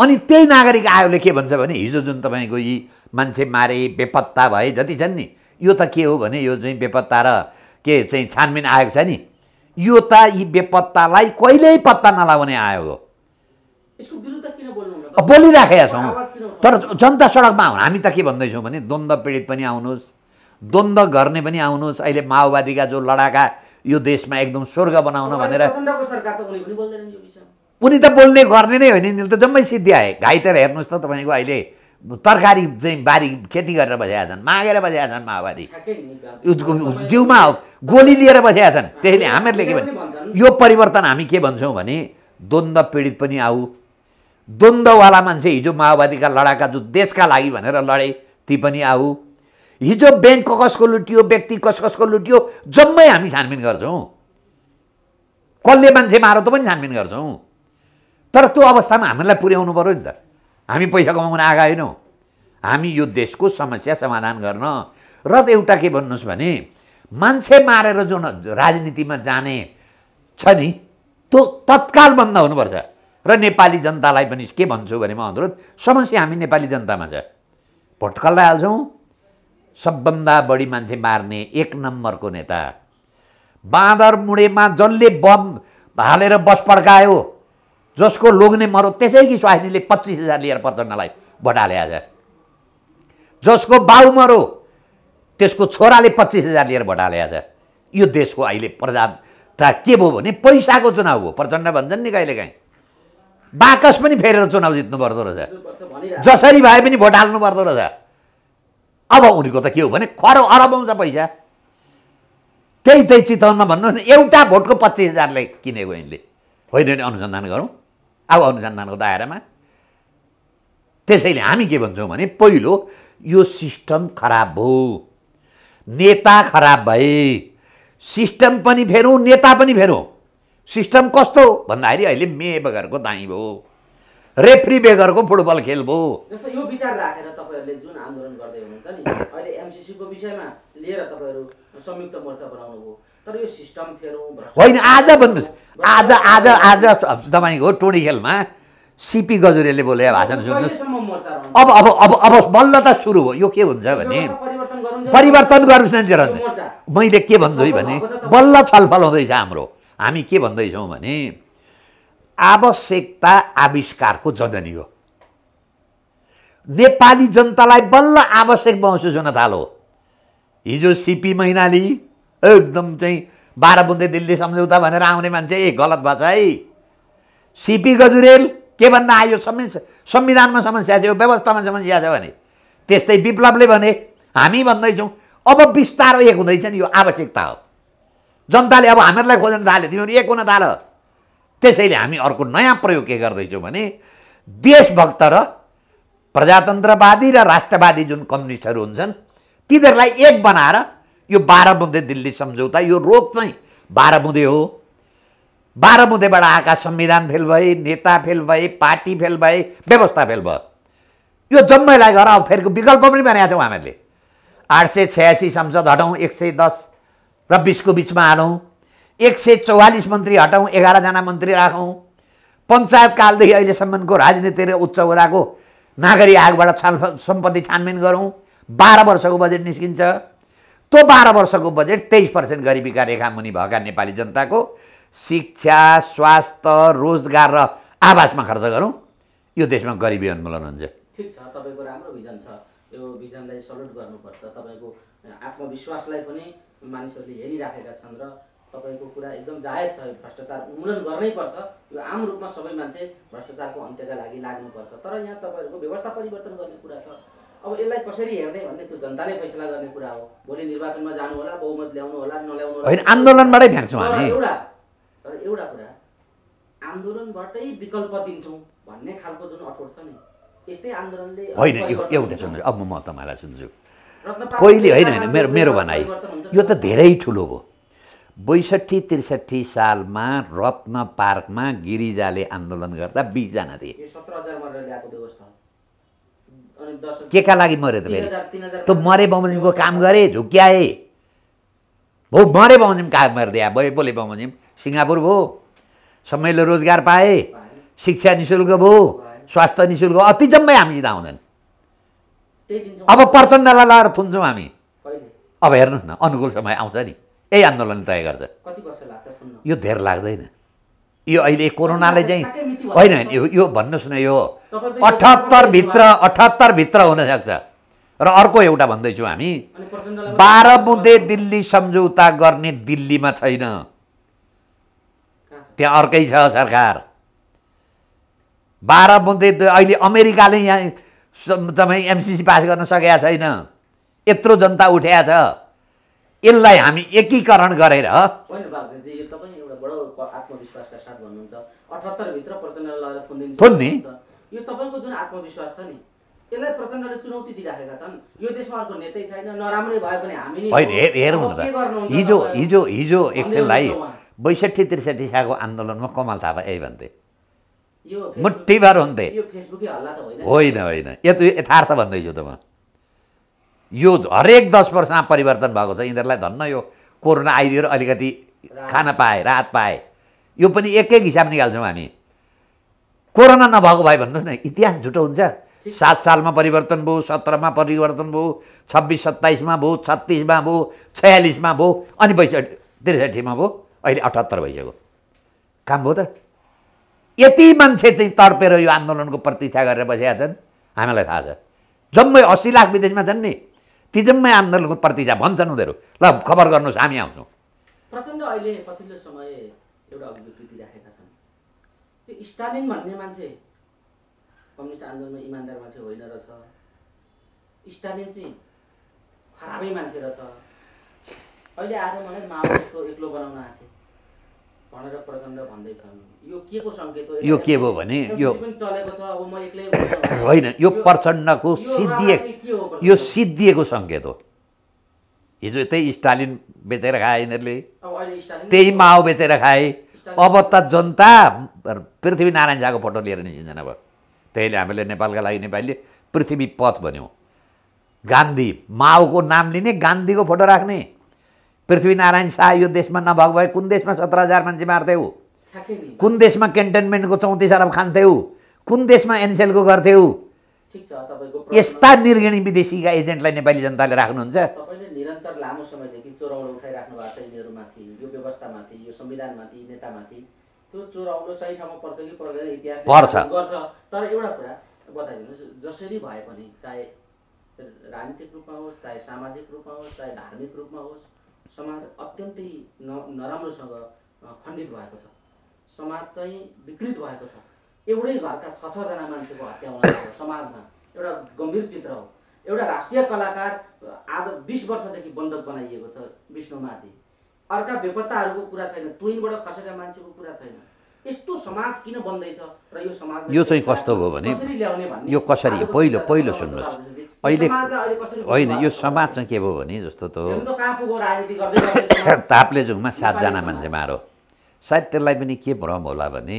अनि त्यही नागरिक आयोगले के भन्छ भने हिजो जुन तपाईँको यी मान्छे मारे बेपत्ता भए जति छन् नि यो त के हो भने यो चाहिँ बेपत्ता र के चाहिँ छानबिन आएको छ नि यो त यी बेपत्तालाई कहिल्यै पत्ता नलाउने आयो हो बोलिराखेका छौँ तर जनता सडकमा आउनु हामी त के भन्दैछौँ भने द्वन्द्व पीडित पनि आउनुहोस् द्वन्द्व गर्ने पनि आउनुहोस् अहिले माओवादीका जो लडाका यो देशमा एकदम स्वर्ग बनाउन भनेर उनी त बोल्ने गर्ने नै होइन नि त जम्मै सिद्धि आए घाइतेर हेर्नुहोस् त तपाईँको अहिले तरकारी चाहिँ बारी खेती गरेर बसेका छन् मागेर बसेका छन् माओवादी जिउमा गोली लिएर बसेका छन् त्यसैले हामीहरूले के भन्छ यो परिवर्तन हामी के भन्छौँ भने द्वन्द्व पीडित पनि आऊ द्वन्द्ववाला मान्छे हिजो माओवादीका लडाका जो देशका लागि भनेर लडे ती पनि आऊ हिजो ब्याङ्क कसको लुटियो व्यक्ति कस कसको लुटियो जम्मै हामी छानबिन गर्छौँ कसले मान्छे मारो त पनि छानबिन गर्छौँ तर त्यो अवस्थामा हामीलाई पुर्याउनु पऱ्यो नि त हामी पैसा कमाउन आएका होइनौँ हामी यो देशको समस्या समाधान गर्न र त एउटा के भन्नुहोस् भने मान्छे मारेर जुन राजनीतिमा जाने छ नि त्यो तत्काल बन्द हुनुपर्छ र नेपाली जनतालाई पनि के भन्छु भने म अनुरोध समस्या हामी नेपाली जनतामा छ भटकल हाल्छौँ सबभन्दा बढी मान्छे मार्ने एक नम्बरको नेता बाँदर मुडेमा जसले बम हालेर बस पड्कायो जसको लोग्ने मरो त्यसैकी स्वास्नीले पच्चिस हजार लिएर प्रचण्डलाई भोटाले आज जसको बाउ मरो त्यसको छोराले पच्चिस हजार लिएर भोट भोटाले आज यो देशको अहिले प्रजाता के भयो भने पैसाको चुनाव हो प्रचण्ड भन्छन् नि कहिले बाकस पनि फेरेर चुनाव जित्नु पर्दो रहेछ जसरी भए पनि भोट हाल्नु पर्दो रहेछ अब उनीहरूको त के हो भने खरो अरब आउँछ पैसा त्यही त्यही चितवनमा भन्नु एउटा भोटको पच्चिस हजारले किनेको यिनले होइन भने अनुसन्धान गरौँ अब अनुसन्धानको दायरामा त्यसैले हामी के भन्छौँ भने पहिलो यो सिस्टम खराब भयो नेता खराब भए सिस्टम पनि फेरौँ नेता पनि फेरौँ सिस्टम कस्तो भन्दाखेरि अहिले मे बगरको दाइँ भयो रेफ्री बेगरको फुटबल खेल भयो जस्तो यो विचार राखेर तपाईँहरूले जुन आन्दोलन गर्दै हुनुहुन्छ नि अहिले एमसिसीको विषयमा लिएर तपाईँहरू संयुक्त मोर्चा हो तर यो सिस्टम होइन आज भन्नुहोस् आज आज आज तपाईँको टोडी खेलमा सिपी गजुरेले बोले भाषण सुन्नुहोस् अब अब अब अब बल्ल त सुरु हो यो के हुन्छ भने परिवर्तन गर्नुहोस् न मैले के भन्छु भने बल्ल छलफल हुँदैछ हाम्रो हामी के भन्दैछौँ भने आवश्यकता आविष्कारको जननी हो नेपाली जनतालाई बल्ल आवश्यक महसुस हुन थालो हिजो सिपी मैनाली एकदम चाहिँ बाह्र बुन्दे दिल्ली सम्झौता भनेर आउने मान्छे ए गलत भाषा है सिपी गजुरेल के भन्न आयो संविधानमा समस्या थियो व्यवस्थामा समस्या छ भने त्यस्तै विप्लवले भने हामी भन्दैछौँ अब बिस्तारो एक हुँदैछ नि यो आवश्यकता हो जनताले अब हामीहरूलाई खोज्न थाले तिमीहरू एक हुन थाल त्यसैले हामी अर्को नयाँ प्रयोग के गर्दैछौँ भने देशभक्त र प्रजातन्त्रवादी र राष्ट्रवादी जुन कम्युनिस्टहरू हुन्छन् तिनीहरूलाई एक बनाएर यो बाह्र बुँदे दिल्ली सम्झौता यो रोग चाहिँ बाह्र बुँदे हो बाह्र बुँदेबाट आएका संविधान फेल भए नेता फेल भए पार्टी फेल भए व्यवस्था फेल भयो यो जम्मैलाई गएर अब फेरिको विकल्प पनि बनाएको थियौँ हामीले आठ सय छयासी सांसद हटाउँ एक सय दस र बिसको बिचमा हालौँ एक सय चौवालिस मन्त्री हटाउँ एघारजना मन्त्री राखौँ पञ्चायतकालदेखि अहिलेसम्मको राजनीति र उच्च होलाको नागरी आयोगबाट छलफल सम्पत्ति छानबिन गरौँ बाह्र वर्षको बजेट निस्किन्छ त्यो बाह्र वर्षको बजेट तेइस पर्सेन्ट गरिबीका रेखा मुनि भएका नेपाली जनताको शिक्षा स्वास्थ्य रोजगार र आवासमा खर्च गरौँ यो देशमा गरिबी उन्मूलन हुन्छ ठिक छ तपाईँको राम्रो भिजन छ यो भिजनलाई सल्युट गर्नुपर्छ तपाईँको आत्मविश्वासलाई पनि मानिसहरूले हेरिराखेका छन् र तपाईँको कुरा एकदम जायज छ भ्रष्टाचार उन्मूलन गर्नै पर्छ यो आम रूपमा सबै मान्छे भ्रष्टाचारको अन्त्यका लागि लाग्नुपर्छ तर यहाँ तपाईँहरूको व्यवस्था परिवर्तन गर्ने कुरा छ अब यसलाई कसरी हेर्ने भन्ने त्यो जनताले फैसला गर्ने कुरा हो भोलि निर्वाचनमा जानु होला बहुमत ल्याउनु होला नल्याउनु होला होइन आन्दोलनबाटै फ्याँक्छौँ हामी एउटा तर एउटा कुरा आन्दोलनबाटै विकल्प दिन्छौँ भन्ने खालको जुन अठोट छ नि यस्तै आन्दोलनले होइन एउटा सुन्छु अब म तपाईँलाई सुन्छु पहिले होइन होइन मेरो मेरो भनाइ यो त धेरै ठुलो भयो बैसठी त्रिसठी सालमा रत्न पार्कमा गिरिजाले आन्दोलन गर्दा बिसजना थिए हजार के का लागि मऱ्यो त फेरि तँ मरे बमोजिमको काम गरेँ झुक्याए भो मरे बमोजिम काम गरिदिए भयो बोले बमोजिम सिङ्गापुर भयो सबैले रोजगार पाए शिक्षा नि शुल्क भयो स्वास्थ्य नि शुल्क अति जम्मै हामीसित आउँदैन अब प्रचण्डलाई लगाएर थुन्छौँ हामी अब हेर्नुहोस् न अनुकूल समय आउँछ नि यही आन्दोलन तय गर्छ यो धेर लाग्दैन यो अहिले कोरोनाले चाहिँ होइन होइन यो यो भन्नुहोस् न यो अठहत्तरभित्र अठहत्तरभित्र हुनसक्छ र अर्को एउटा भन्दैछु हामी बाह्र बुँदे दिल्ली सम्झौता गर्ने दिल्लीमा छैन त्यहाँ अर्कै छ सरकार बाह्र बुँदे अहिले अमेरिकाले यहाँ तपाईँ एमसिसी पास गर्न सकेका छैन यत्रो जनता उठ्या छ यसलाई हामी एकीकरण गरेर बडो आत्मविश्वासका साथ भन्नुहुन्छ अठहत्तरभित्र प्रचण्डलाई लगेर थुनिदिन्छ यो तपाईँको जुन आत्मविश्वास छ नि यसलाई प्रचण्डले चुनौती दिइराखेका छन् यो देशमा अर्को नेतै छैन नराम्रै भए पनि हामी हेर्नु त हिजो हिजो हिजो एकछिनलाई बैसठी त्रिसठी साको आन्दोलनमा कमल थापा यही भन्थे मुठीभर हुन्थे होइन होइन यो यथार्थ भन्दैछु त म यो हरेक दस वर्षमा परिवर्तन भएको छ यिनीहरूलाई धन्न यो कोरोना आइदिएर अलिकति खान पाएँ राहत पाएँ यो पनि एक एक हिसाब निकाल्छौँ हामी कोरोना नभएको भए भन्नु न इतिहास झुटो हुन्छ सात सालमा परिवर्तन भयो सत्रमा परिवर्तन भयो छब्बिस सत्ताइसमा भयो छत्तिसमा भयो छयालिसमा भयो अनि बैसठी त्रिसठीमा भयो अहिले अठहत्तर भइसक्यो काम भयो त यति मान्छे चाहिँ तर्पेर यो आन्दोलनको प्रतीक्षा गरेर बसेका छन् हामीलाई थाहा छ जम्मै अस्सी लाख विदेशमा छन् नि ती जम्मै आन्दोलनको प्रतीक्षा भन्छन् उनीहरू ल खबर गर्नुहोस् हामी आउँछौँ प्रचण्ड अहिले पछिल्लो समय एउटा अभिव्यक्ति दिइराखेका छन् त्यो स्टालिन भन्ने मान्छे कम्युनिस्ट आन्दोलनमा इमान्दार मान्छे होइन रहेछ स्टालिन चाहिँ खराबै मान्छे रहेछ अहिले आएर मलाई माओवादीको एक्लो बनाउन आँटे भनेर प्रचण्ड भन्दैछन् यो के को सङ्केत हो यो के हो भने यो चलेको छ अब म एक्लै होइन यो प्रचण्डको सिद्धि यो सिद्धिएको सङ्केत हो हिजो त्यही स्टालिन बेचेर खाए यिनीहरूले त्यही माओ बेचेर खाए अब त जनता पृथ्वीनारायण झाको फोटो लिएर निस्किन्छन् अब त्यहीले हामीले नेपालका लागि नेपालीले पृथ्वी पथ भन्यौँ गान्धी माओको नाम लिने गान्धीको फोटो राख्ने पृथ्वीनारायण शाह यो देशमा नभएको भए कुन देशमा सत्र हजार मान्छे मार्थ्यौ कुन देशमा क्यान्टोनमेन्टको चौतिस अरब खान्थ्यौ कुन देशमा एनसेलको गर्थ्यौ यस्ता निर्गणी विदेशीका एजेन्टलाई नेपाली जनताले राख्नुहुन्छ निरन्तर लामो समयदेखि चोराउलो उठाइराख्नु भएको छ यिनीहरूमाथि यो व्यवस्थामाथि यो संविधानमाथि नेतामाथि त्यो चोराउलो सही ठाउँमा पर्छ कि पर्दैन इतिहास गर्छ तर एउटा कुरा बताइदिनुहोस् जसरी भए पनि चाहे राजनीतिक रूपमा होस् चाहे सामाजिक रूपमा होस् चाहे धार्मिक रूपमा होस् समाज अत्यन्तै न नराम्रोसँग खण्डित भएको छ समाज चाहिँ विकृत भएको छ एउटै घरका छ छजना मान्छेको हत्या हुन समाजमा एउटा गम्भीर चित्र हो एउटा राष्ट्रिय कलाकार आज बिस वर्षदेखि बन्धक बनाइएको छ विष्णु माझी अर्का बेपत्ताहरूको कुरा छैन तुइनबाट खसेका मान्छेको कुरा छैन यस्तो समाज किन बन्दैछ र यो समाज यो चाहिँ कस्तो भयो भने यो कसरी पहिलो पहिलो सुन्नुहोस् अहिले होइन यो समाज चाहिँ के भयो भने जस्तो त ताप्लेजुङमा सातजना मान्छे मारो सायद त्यसलाई पनि के भ्रम होला भने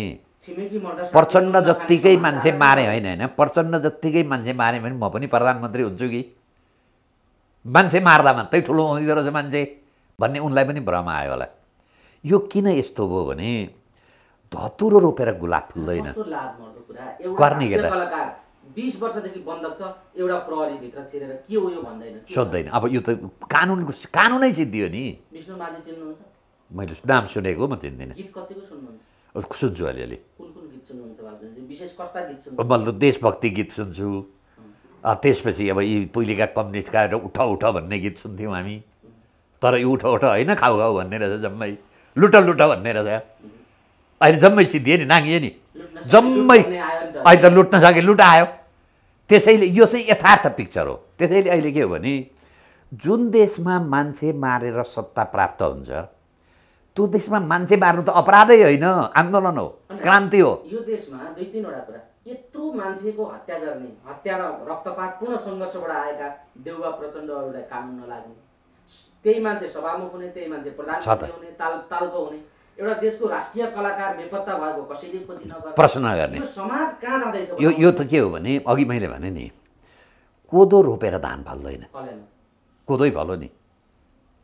प्रचण्ड जत्तिकै मान्छे मारे होइन होइन प्रचण्ड जत्तिकै मान्छे मारे भने म पनि प्रधानमन्त्री हुन्छु कि मान्छे मार्दा मात्रै ठुलो हुँदो रहेछ मान्छे भन्ने उनलाई पनि भ्रम आयो होला यो किन यस्तो भयो भने धतुरो रोपेर गुलाब फुल्दैन गर्ने के सोध्दैन अब यो त कानुनको कानुनै सिद्धियो नि मैले नाम सुनेको म चिन्दिनँ सुन्छु अलिअलि म त देशभक्ति गीत सुन्छु त्यसपछि अब यी पहिलेका कम्युनिस्टका उठ उठ भन्ने गीत सुन्थ्यौँ हामी तर यो उठ उठ होइन खाउ खाउ भन्ने रहेछ जम्मै लुट लुट भन्ने रहेछ अहिले जम्मै सिद्धियो नि नाङ्गियो नि जम्मै अहिले त लुट्न सके लुट आयो त्यसैले यो चाहिँ यथार्थ पिक्चर हो त्यसैले अहिले के हो भने जुन देशमा मान्छे मारेर सत्ता प्राप्त हुन्छ त्यो देशमा मान्छे मार्नु त अपराधै होइन आन्दोलन हो क्रान्ति हो यो देशमा दुई तिनवटा कुरा यत्रो मान्छेको हत्या गर्ने हत्या र रक्तपात पूर्ण सङ्घर्षबाट आएका देउवा प्रचण्डहरूलाई कानुन नलाग्ने त्यही मान्छे सभामुख हुने त्यही मान्छे प्रधान हुने ताल तालको हुने एउटा देशको राष्ट्रिय कलाकार बेपत्ता भएको कसैले पनि प्रश्न गर्ने समाज कहाँ जाँदैछ यो यो त के हो भने अघि मैले भने नि कोदो रोपेर धान फल्दैन कोदोै फलो नि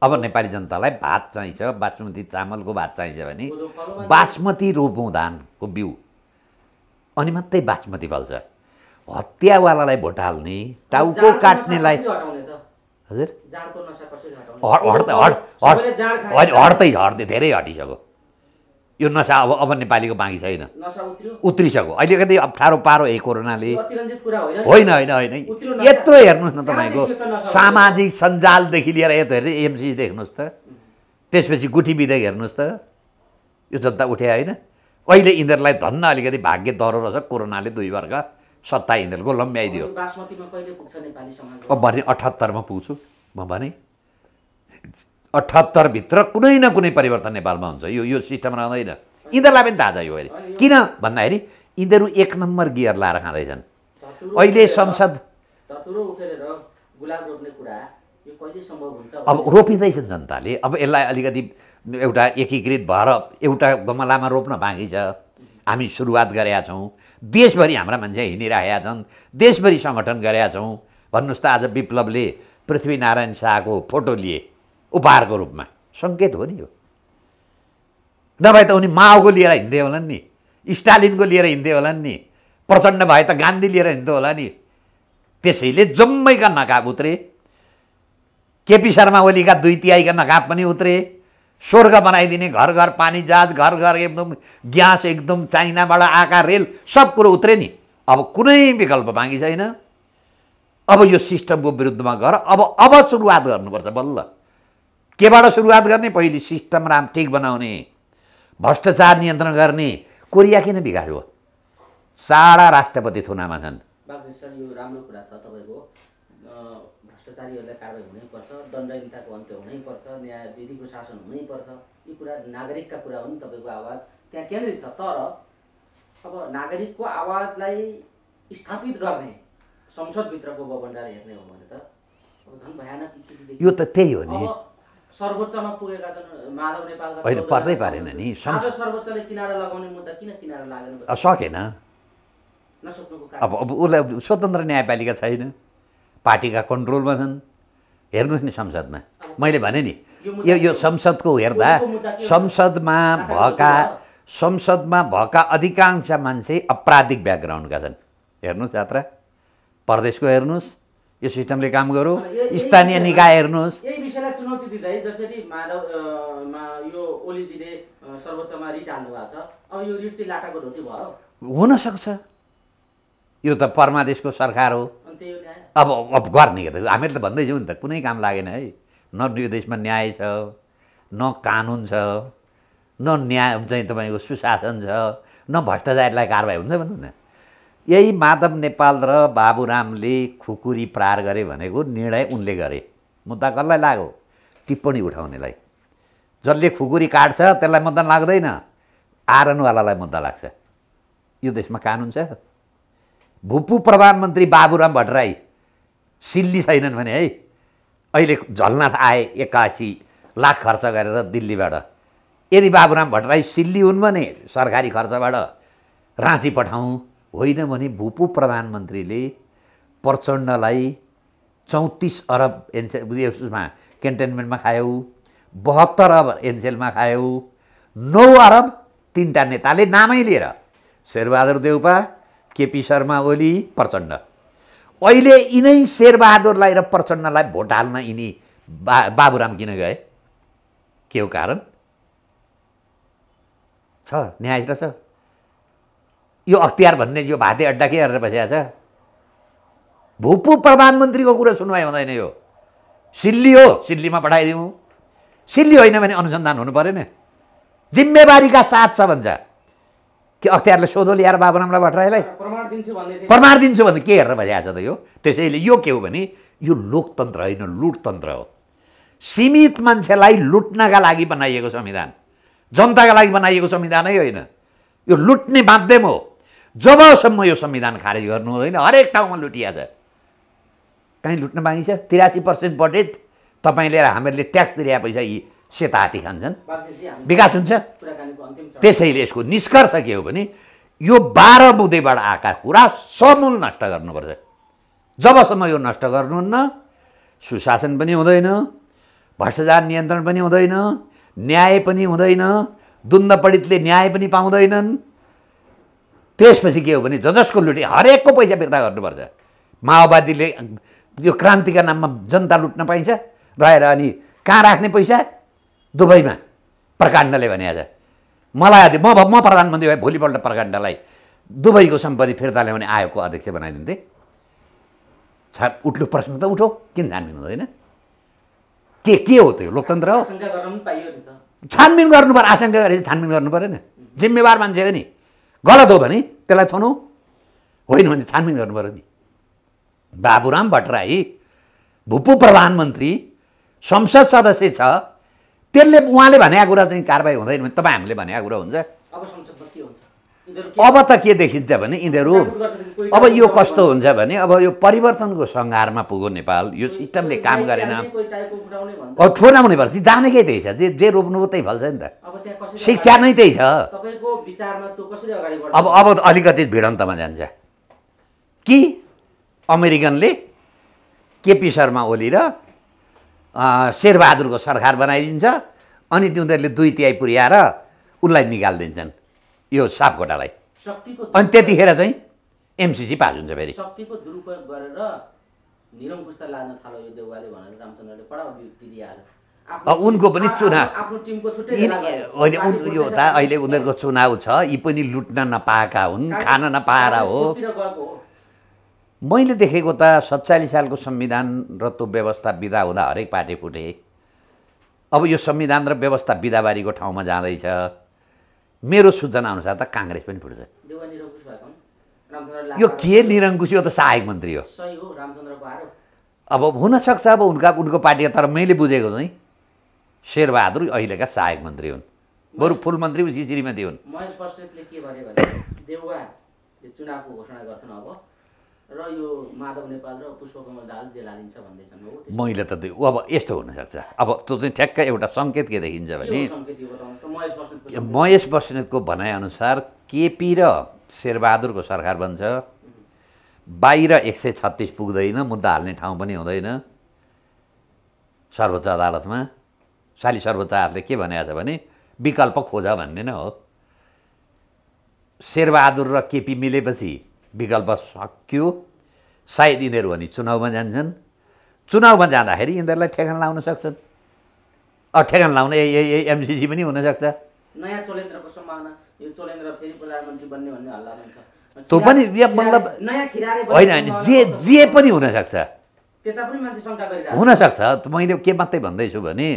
अब नेपाली जनतालाई भात चाहिन्छ बासमती चामलको भात चाहिन्छ भने बासमती रोपौँ धानको बिउ अनि मात्रै बासमती फल्छ हत्यावालालाई भोट हाल्ने टाउको काट्नेलाई हजुर हट्दै हट्दै धेरै हटिसक्यो यो नसा अब अब नेपालीको बाँकी छैन उत्रिसक्यो अहिले कति अप्ठ्यारो पारो ए कोरोनाले होइन होइन होइन यत्रो हेर्नुहोस् न तपाईँको सामाजिक सञ्जालदेखि लिएर यत्रो हेर्नु एमसी देख्नुहोस् त त्यसपछि गुठी विधेयक हेर्नुहोस् त यो जनता उठ्या होइन अहिले यिनीहरूलाई धन्न अलिकति भाग्य दह्रो रहेछ कोरोनाले दुई वर्ग सत्ता यिनीहरूको लम्ब्याइदियो अब भने अठहत्तरमा पुग्छु म भने अठहत्तरभित्र कुनै न कुनै परिवर्तन नेपालमा हुन्छ यो यो सिस्टम रहँदैन यिनीहरूलाई पनि थाहा छ यो अहिले किन भन्दाखेरि यिनीहरू एक नम्बर गियर लाएर खाँदैछन् अहिले संसद अब रोपिँदैछन् जनताले अब यसलाई अलिकति एउटा एकीकृत भएर एउटा गमलामा रोप्न बाँकी छ हामी सुरुवात गरेका छौँ देशभरि हाम्रा मान्छे हिँडिरहेका छन् देशभरि सङ्गठन गरेका छौँ भन्नुहोस् त आज विप्लवले पृथ्वीनारायण शाहको फोटो लिए उपहारको रूपमा सङ्केत हो नि यो नभए त उनी माओको लिएर हिँड्दै होला नि स्टालिनको लिएर हिँड्दै होला नि प्रचण्ड भए त गान्धी लिएर हिँड्दै होला नि त्यसैले जम्मैका नकाब उत्रे केपी शर्मा ओलीका दुई तिहाईका नकाब पनि उत्रे स्वर्ग बनाइदिने घर घर पानी जहाज घर घर एकदम ग्यास एकदम चाइनाबाट आएका रेल सब कुरो उत्रे नि अब कुनै विकल्प बाँकी छैन अब यो सिस्टमको विरुद्धमा गएर अब अब सुरुवात गर्नुपर्छ बल्ल केबाट सुरुवात गर्ने पहिले सिस्टम राम ठिक बनाउने भ्रष्टाचार नियन्त्रण गर्ने कोरिया किन विकास हो सारा राष्ट्रपति थुनामा छन् यो राम्रो कुरा छ तपाईँको भ्रष्टाचारीहरूलाई कारवाही हुनैपर्छ दण्डहीनताको अन्त्य हुनैपर्छ न्याय विधिको शासन हुनैपर्छ यी कुरा नागरिकका कुरा हो नि तपाईँको आवाज त्यहाँ केन्द्रित छ तर अब नागरिकको आवाजलाई स्थापित गर्ने संसदभित्रको बबन्डार हेर्ने हो भने त अब झन् भयानक स्थिति यो त त्यही हो नि सर्वोच्चमा पुगेका माधव नेपालका होइन पर्दै पारेन नि सर्वोच्चले किनारा लगाउने मुद्दा किन किनारा लागेन सकेन अब अब उसलाई स्वतन्त्र न्यायपालिका छैन पार्टीका कन्ट्रोलमा छन् हेर्नुहोस् नि संसदमा मैले भने नि यो यो संसदको हेर्दा संसदमा भएका संसदमा भएका अधिकांश मान्छे अपराधिक ब्याकग्राउन्डका छन् हेर्नुहोस् यात्रा परदेशको हेर्नुहोस् यो सिस्टमले काम गरौँ स्थानीय निकाय हेर्नुहोस् यही विषयलाई चुनौती दिँदै जसरी मा यो ओलीजीले सर्वोच्चमा रिट हाल्नु भएको छ अब यो रिट चाहिँ लाटाको धोती भयो हुनसक्छ यो त परमादेशको सरकार हो अब अब गर्ने हामीले त भन्दैछौँ नि त कुनै काम लागेन है न यो देशमा न्याय छ न कानुन छ न न्याय चाहिँ तपाईँको सुशासन छ न भ्रष्टाचारलाई कारवाही हुन्छ भनौँ न यही माधव नेपाल र बाबुरामले खुकुरी प्रहार गरे भनेको निर्णय उनले गरे मुद्दा कसलाई लाग्यो टिप्पणी उठाउनेलाई जसले खुकुरी काट्छ त्यसलाई मुद्दा लाग्दैन आरनवालालाई मुद्दा लाग्छ यो देशमा कानुन छ भुपु प्रधानमन्त्री बाबुराम भट्टराई सिल्ली छैनन् भने है अहिले झलनाथ आए एक्कासी लाख खर्च गरेर दिल्लीबाट यदि बाबुराम भट्टराई सिल्ली हुन् भने सरकारी खर्चबाट राँची पठाउँ होइन भने भूपू प्रधानमन्त्रीले प्रचण्डलाई चौतिस अरब एनसेल क्यान्टेन्मेन्टमा क्यान्टोनमेन्टमा खायो बहत्तर अरब एनसेलमा खायौ नौ अरब तिनवटा नेताले नामै लिएर शेरबहादुर देउपा केपी शर्मा ओली प्रचण्ड अहिले यिनै शेरबहादुरलाई र प्रचण्डलाई भोट हाल्न यिनी बा बाबुराम किन गए के हो कारण छ न्याय र छ यो अख्तियार भन्ने यो भाते अड्डा के गरेर बसिरहेको छ भूपू प्रधानमन्त्रीको कुरो सुनवाई हुँदैन यो सिल्ली हो सिल्लीमा पठाइदिउँ सिल्ली होइन भने अनुसन्धान हुनु परेन जिम्मेवारीका साथ छ भन्छ कि अख्तियारले सोधो ल्याएर बाबुरामलाई भट्टराईलाई प्रमाण दिन्छु भने के हेरेर भइरहेको छ त यो त्यसैले यो के हो भने यो लोकतन्त्र होइन लुटतन्त्र हो सीमित मान्छेलाई लुट्नका लागि बनाइएको संविधान जनताका लागि बनाइएको संविधानै होइन यो लुट्ने माध्यम हो जबसम्म यो संविधान खारेज गर्नु हुँदैन हरेक ठाउँमा लुटिया छ कहीँ लुट्न बाँकी छ तिरासी पर्सेन्ट बजेट तपाईँले हामीहरूले ट्याक्स तिरे पैसा यी सेता हात्ती खान्छन् विकास हुन्छ त्यसैले यसको निष्कर्ष के हो भने यो बाह्र बुधेबाट आएका कुरा समूल नष्ट गर्नुपर्छ जबसम्म यो नष्ट गर्नुहुन्न सुशासन पनि हुँदैन भ्रष्टाचार नियन्त्रण पनि हुँदैन न्याय पनि हुँदैन दुन्द पीडितले न्याय पनि पाउँदैनन् त्यसपछि के हो भने ज जसको लुटे हरेकको पैसा फिर्ता गर्नुपर्छ माओवादीले यो क्रान्तिका नाममा जनता लुट्न पाइन्छ रहेर अनि कहाँ राख्ने पैसा दुबईमा प्रकाण्डले भने आज मलाई म म प्रधानमन्त्री भए भोलिपल्ट प्रकाण्डलाई दुबईको सम्पत्ति फिर्ता ल्याउने आयोगको अध्यक्ष बनाइदिन्थे छ उठ्नु प्रश्न त उठो किन छानबिन हुँदैन के के हो त्यो लोकतन्त्र हो छानबिन गर्नु पर्यो आशङ्का गरेर छानबिन गर्नु परेन जिम्मेवार मान्छे हो नि गलत हो भने त्यसलाई थनौ होइन भने छानबिन गर्नु पऱ्यो नि बाबुराम भट्टराई भूपू प्रधानमन्त्री संसद सदस्य छ त्यसले उहाँले भनेको कुरा चाहिँ कारवाही हुँदैन भने तपाईँ हामीले भनेको कुरा हुन्छ अब त के देखिन्छ भने यिनीहरू अब यो कस्तो हुन्छ भने अब यो परिवर्तनको सङ्घारमा पुग्यो नेपाल यो सिस्टमले काम गरेन अब ठोराउने पर्छ जानेकै त्यही छ जे जे रोप्नु त्यही फल्छ नि त शिक्षा नै त्यही छ अब अब अलिकति भिडन्तमा जान्छ कि अमेरिकनले केपी शर्मा ओली र शेरबहादुरको सरकार बनाइदिन्छ अनि उनीहरूले दुई तिहाई पुर्याएर उसलाई निकालिदिन्छन् यो सापकोटालाई अनि त्यतिखेर चाहिँ एमसिसी पास हुन्छ फेरि शक्तिको दुरुपयोग गरेर लाग्न थाल्यो यो देउवाले भनेर रामचन्द्रले कडा उनको पनि चुनाव अहिले उन यो त अहिले उनीहरूको चुनाव छ यी पनि लुट्न नपाएका हुन् खान नपाएर हो मैले देखेको त सत्तालिस सालको संविधान र त्यो व्यवस्था बिदा हुँदा हरेक पार्टी फुटे अब यो संविधान र व्यवस्था बिदाबारीको ठाउँमा जाँदैछ मेरो सूचना अनुसार त काङ्ग्रेस पनि फुट्छ यो के निरङ्कुश यो त सहायक मन्त्री हो अब हुनसक्छ अब उनका उनको पार्टी तर मैले बुझेको चाहिँ शेरबहादुर अहिलेका सहायक मन्त्री हुन् बरु फुल मन्त्री पनि श्रीमती हुन् नेपाल र पुष्पकमल मैले त अब यस्तो हुनसक्छ अब त्यो चाहिँ ठ्याक्कै एउटा सङ्केत के देखिन्छ भने महेश बस्नेतको भनाइअनुसार केपी र शेरबहादुरको सरकार बन्छ बाहिर एक सय छत्तिस पुग्दैन मुद्दा हाल्ने ठाउँ पनि हुँदैन सर्वोच्च अदालतमा साली सर्वोच्च अदालतले के भनेको छ भने विकल्प खोज भन्ने नै हो शेरबहादुर र केपी मिलेपछि विकल्प सक्यो सायद यिनीहरू भने चुनावमा जान्छन् चुनावमा जाँदाखेरि यिनीहरूलाई ठेगान लाउन सक्छन् ठेगान लाउन ए एमसिसी पनि हुनसक्छ नयाँ चोलेन्द्रको सम्भावना यो चोलेन्द्र फेरि प्रधानमन्त्री बन्ने भन्ने हल्ला हुन्छ त्यो पनि या मतलब होइन होइन जे जे पनि हुनसक्छ त्यता पनि मान्छे शङ्का गरिरहेको हुनसक्छ मैले के मात्रै भन्दैछु भने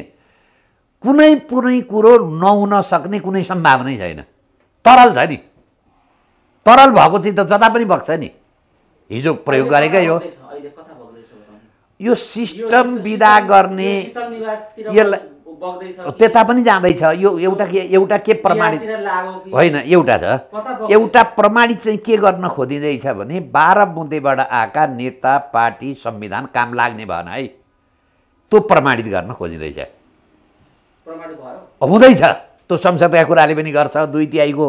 कुनै कुनै कुरो नहुन सक्ने कुनै सम्भावनै छैन तरल छ नि तरल भएको चाहिँ त जता पनि बग्छ नि हिजो प्रयोग गरेकै हो यो सिस्टम विदा गर्ने यसलाई त्यता पनि जाँदैछ यो एउटा के एउटा के प्रमाणित होइन एउटा छ एउटा प्रमाणित चाहिँ के गर्न खोजिँदैछ भने बाह्र बुँदेबाट आएका नेता पार्टी संविधान काम लाग्ने भएन है त्यो प्रमाणित गर्न खोजिँदैछ हुँदैछ त्यो संसदका कुराले पनि गर्छ दुई तिहाईको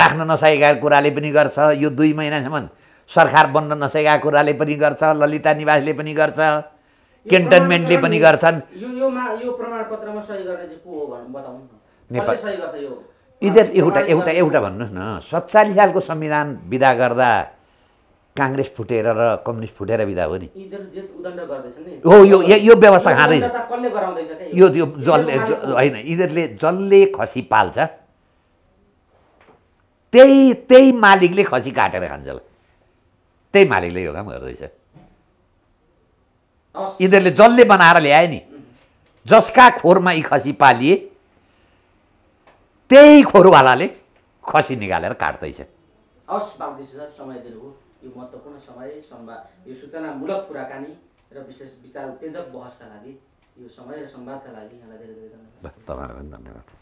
राख्न नसकेका कुराले पनि गर्छ यो दुई महिनासम्म सरकार बन्न नसकेका कुराले पनि गर्छ ललिता निवासले पनि गर्छ केन्टनमेन्टले पनि गर्छन् नेपाल इधर एउटा एउटा एउटा भन्नुहोस् न सत्तालिस सालको संविधान विदा गर्दा काङ्ग्रेस फुटेर र कम्युनिस्ट फुटेर विदा हो नि हो यो यो व्यवस्था खाँदैन यो यो जसले होइन यिनीहरूले जसले खसी पाल्छ त्यही त्यही मालिकले खसी काटेर खान्छ त्यही मालिकले यो काम गर्दैछ यिनीहरूले जसले बनाएर ल्याए नि जसका खोरमा यी खसी पालिए त्यही खोरवालाले खसी निकालेर काट्दैछ हवस् सर समय दिनुभयो यो महत्त्वपूर्ण समय सम्वाद यो सूचनामूलक कुराकानी र विशेष विचार उत्तेजक बहसका लागि यो समय र सम्वादका लागि यहाँलाई धेरै धेरै धन्यवाद तपाईँहरूलाई पनि धन्यवाद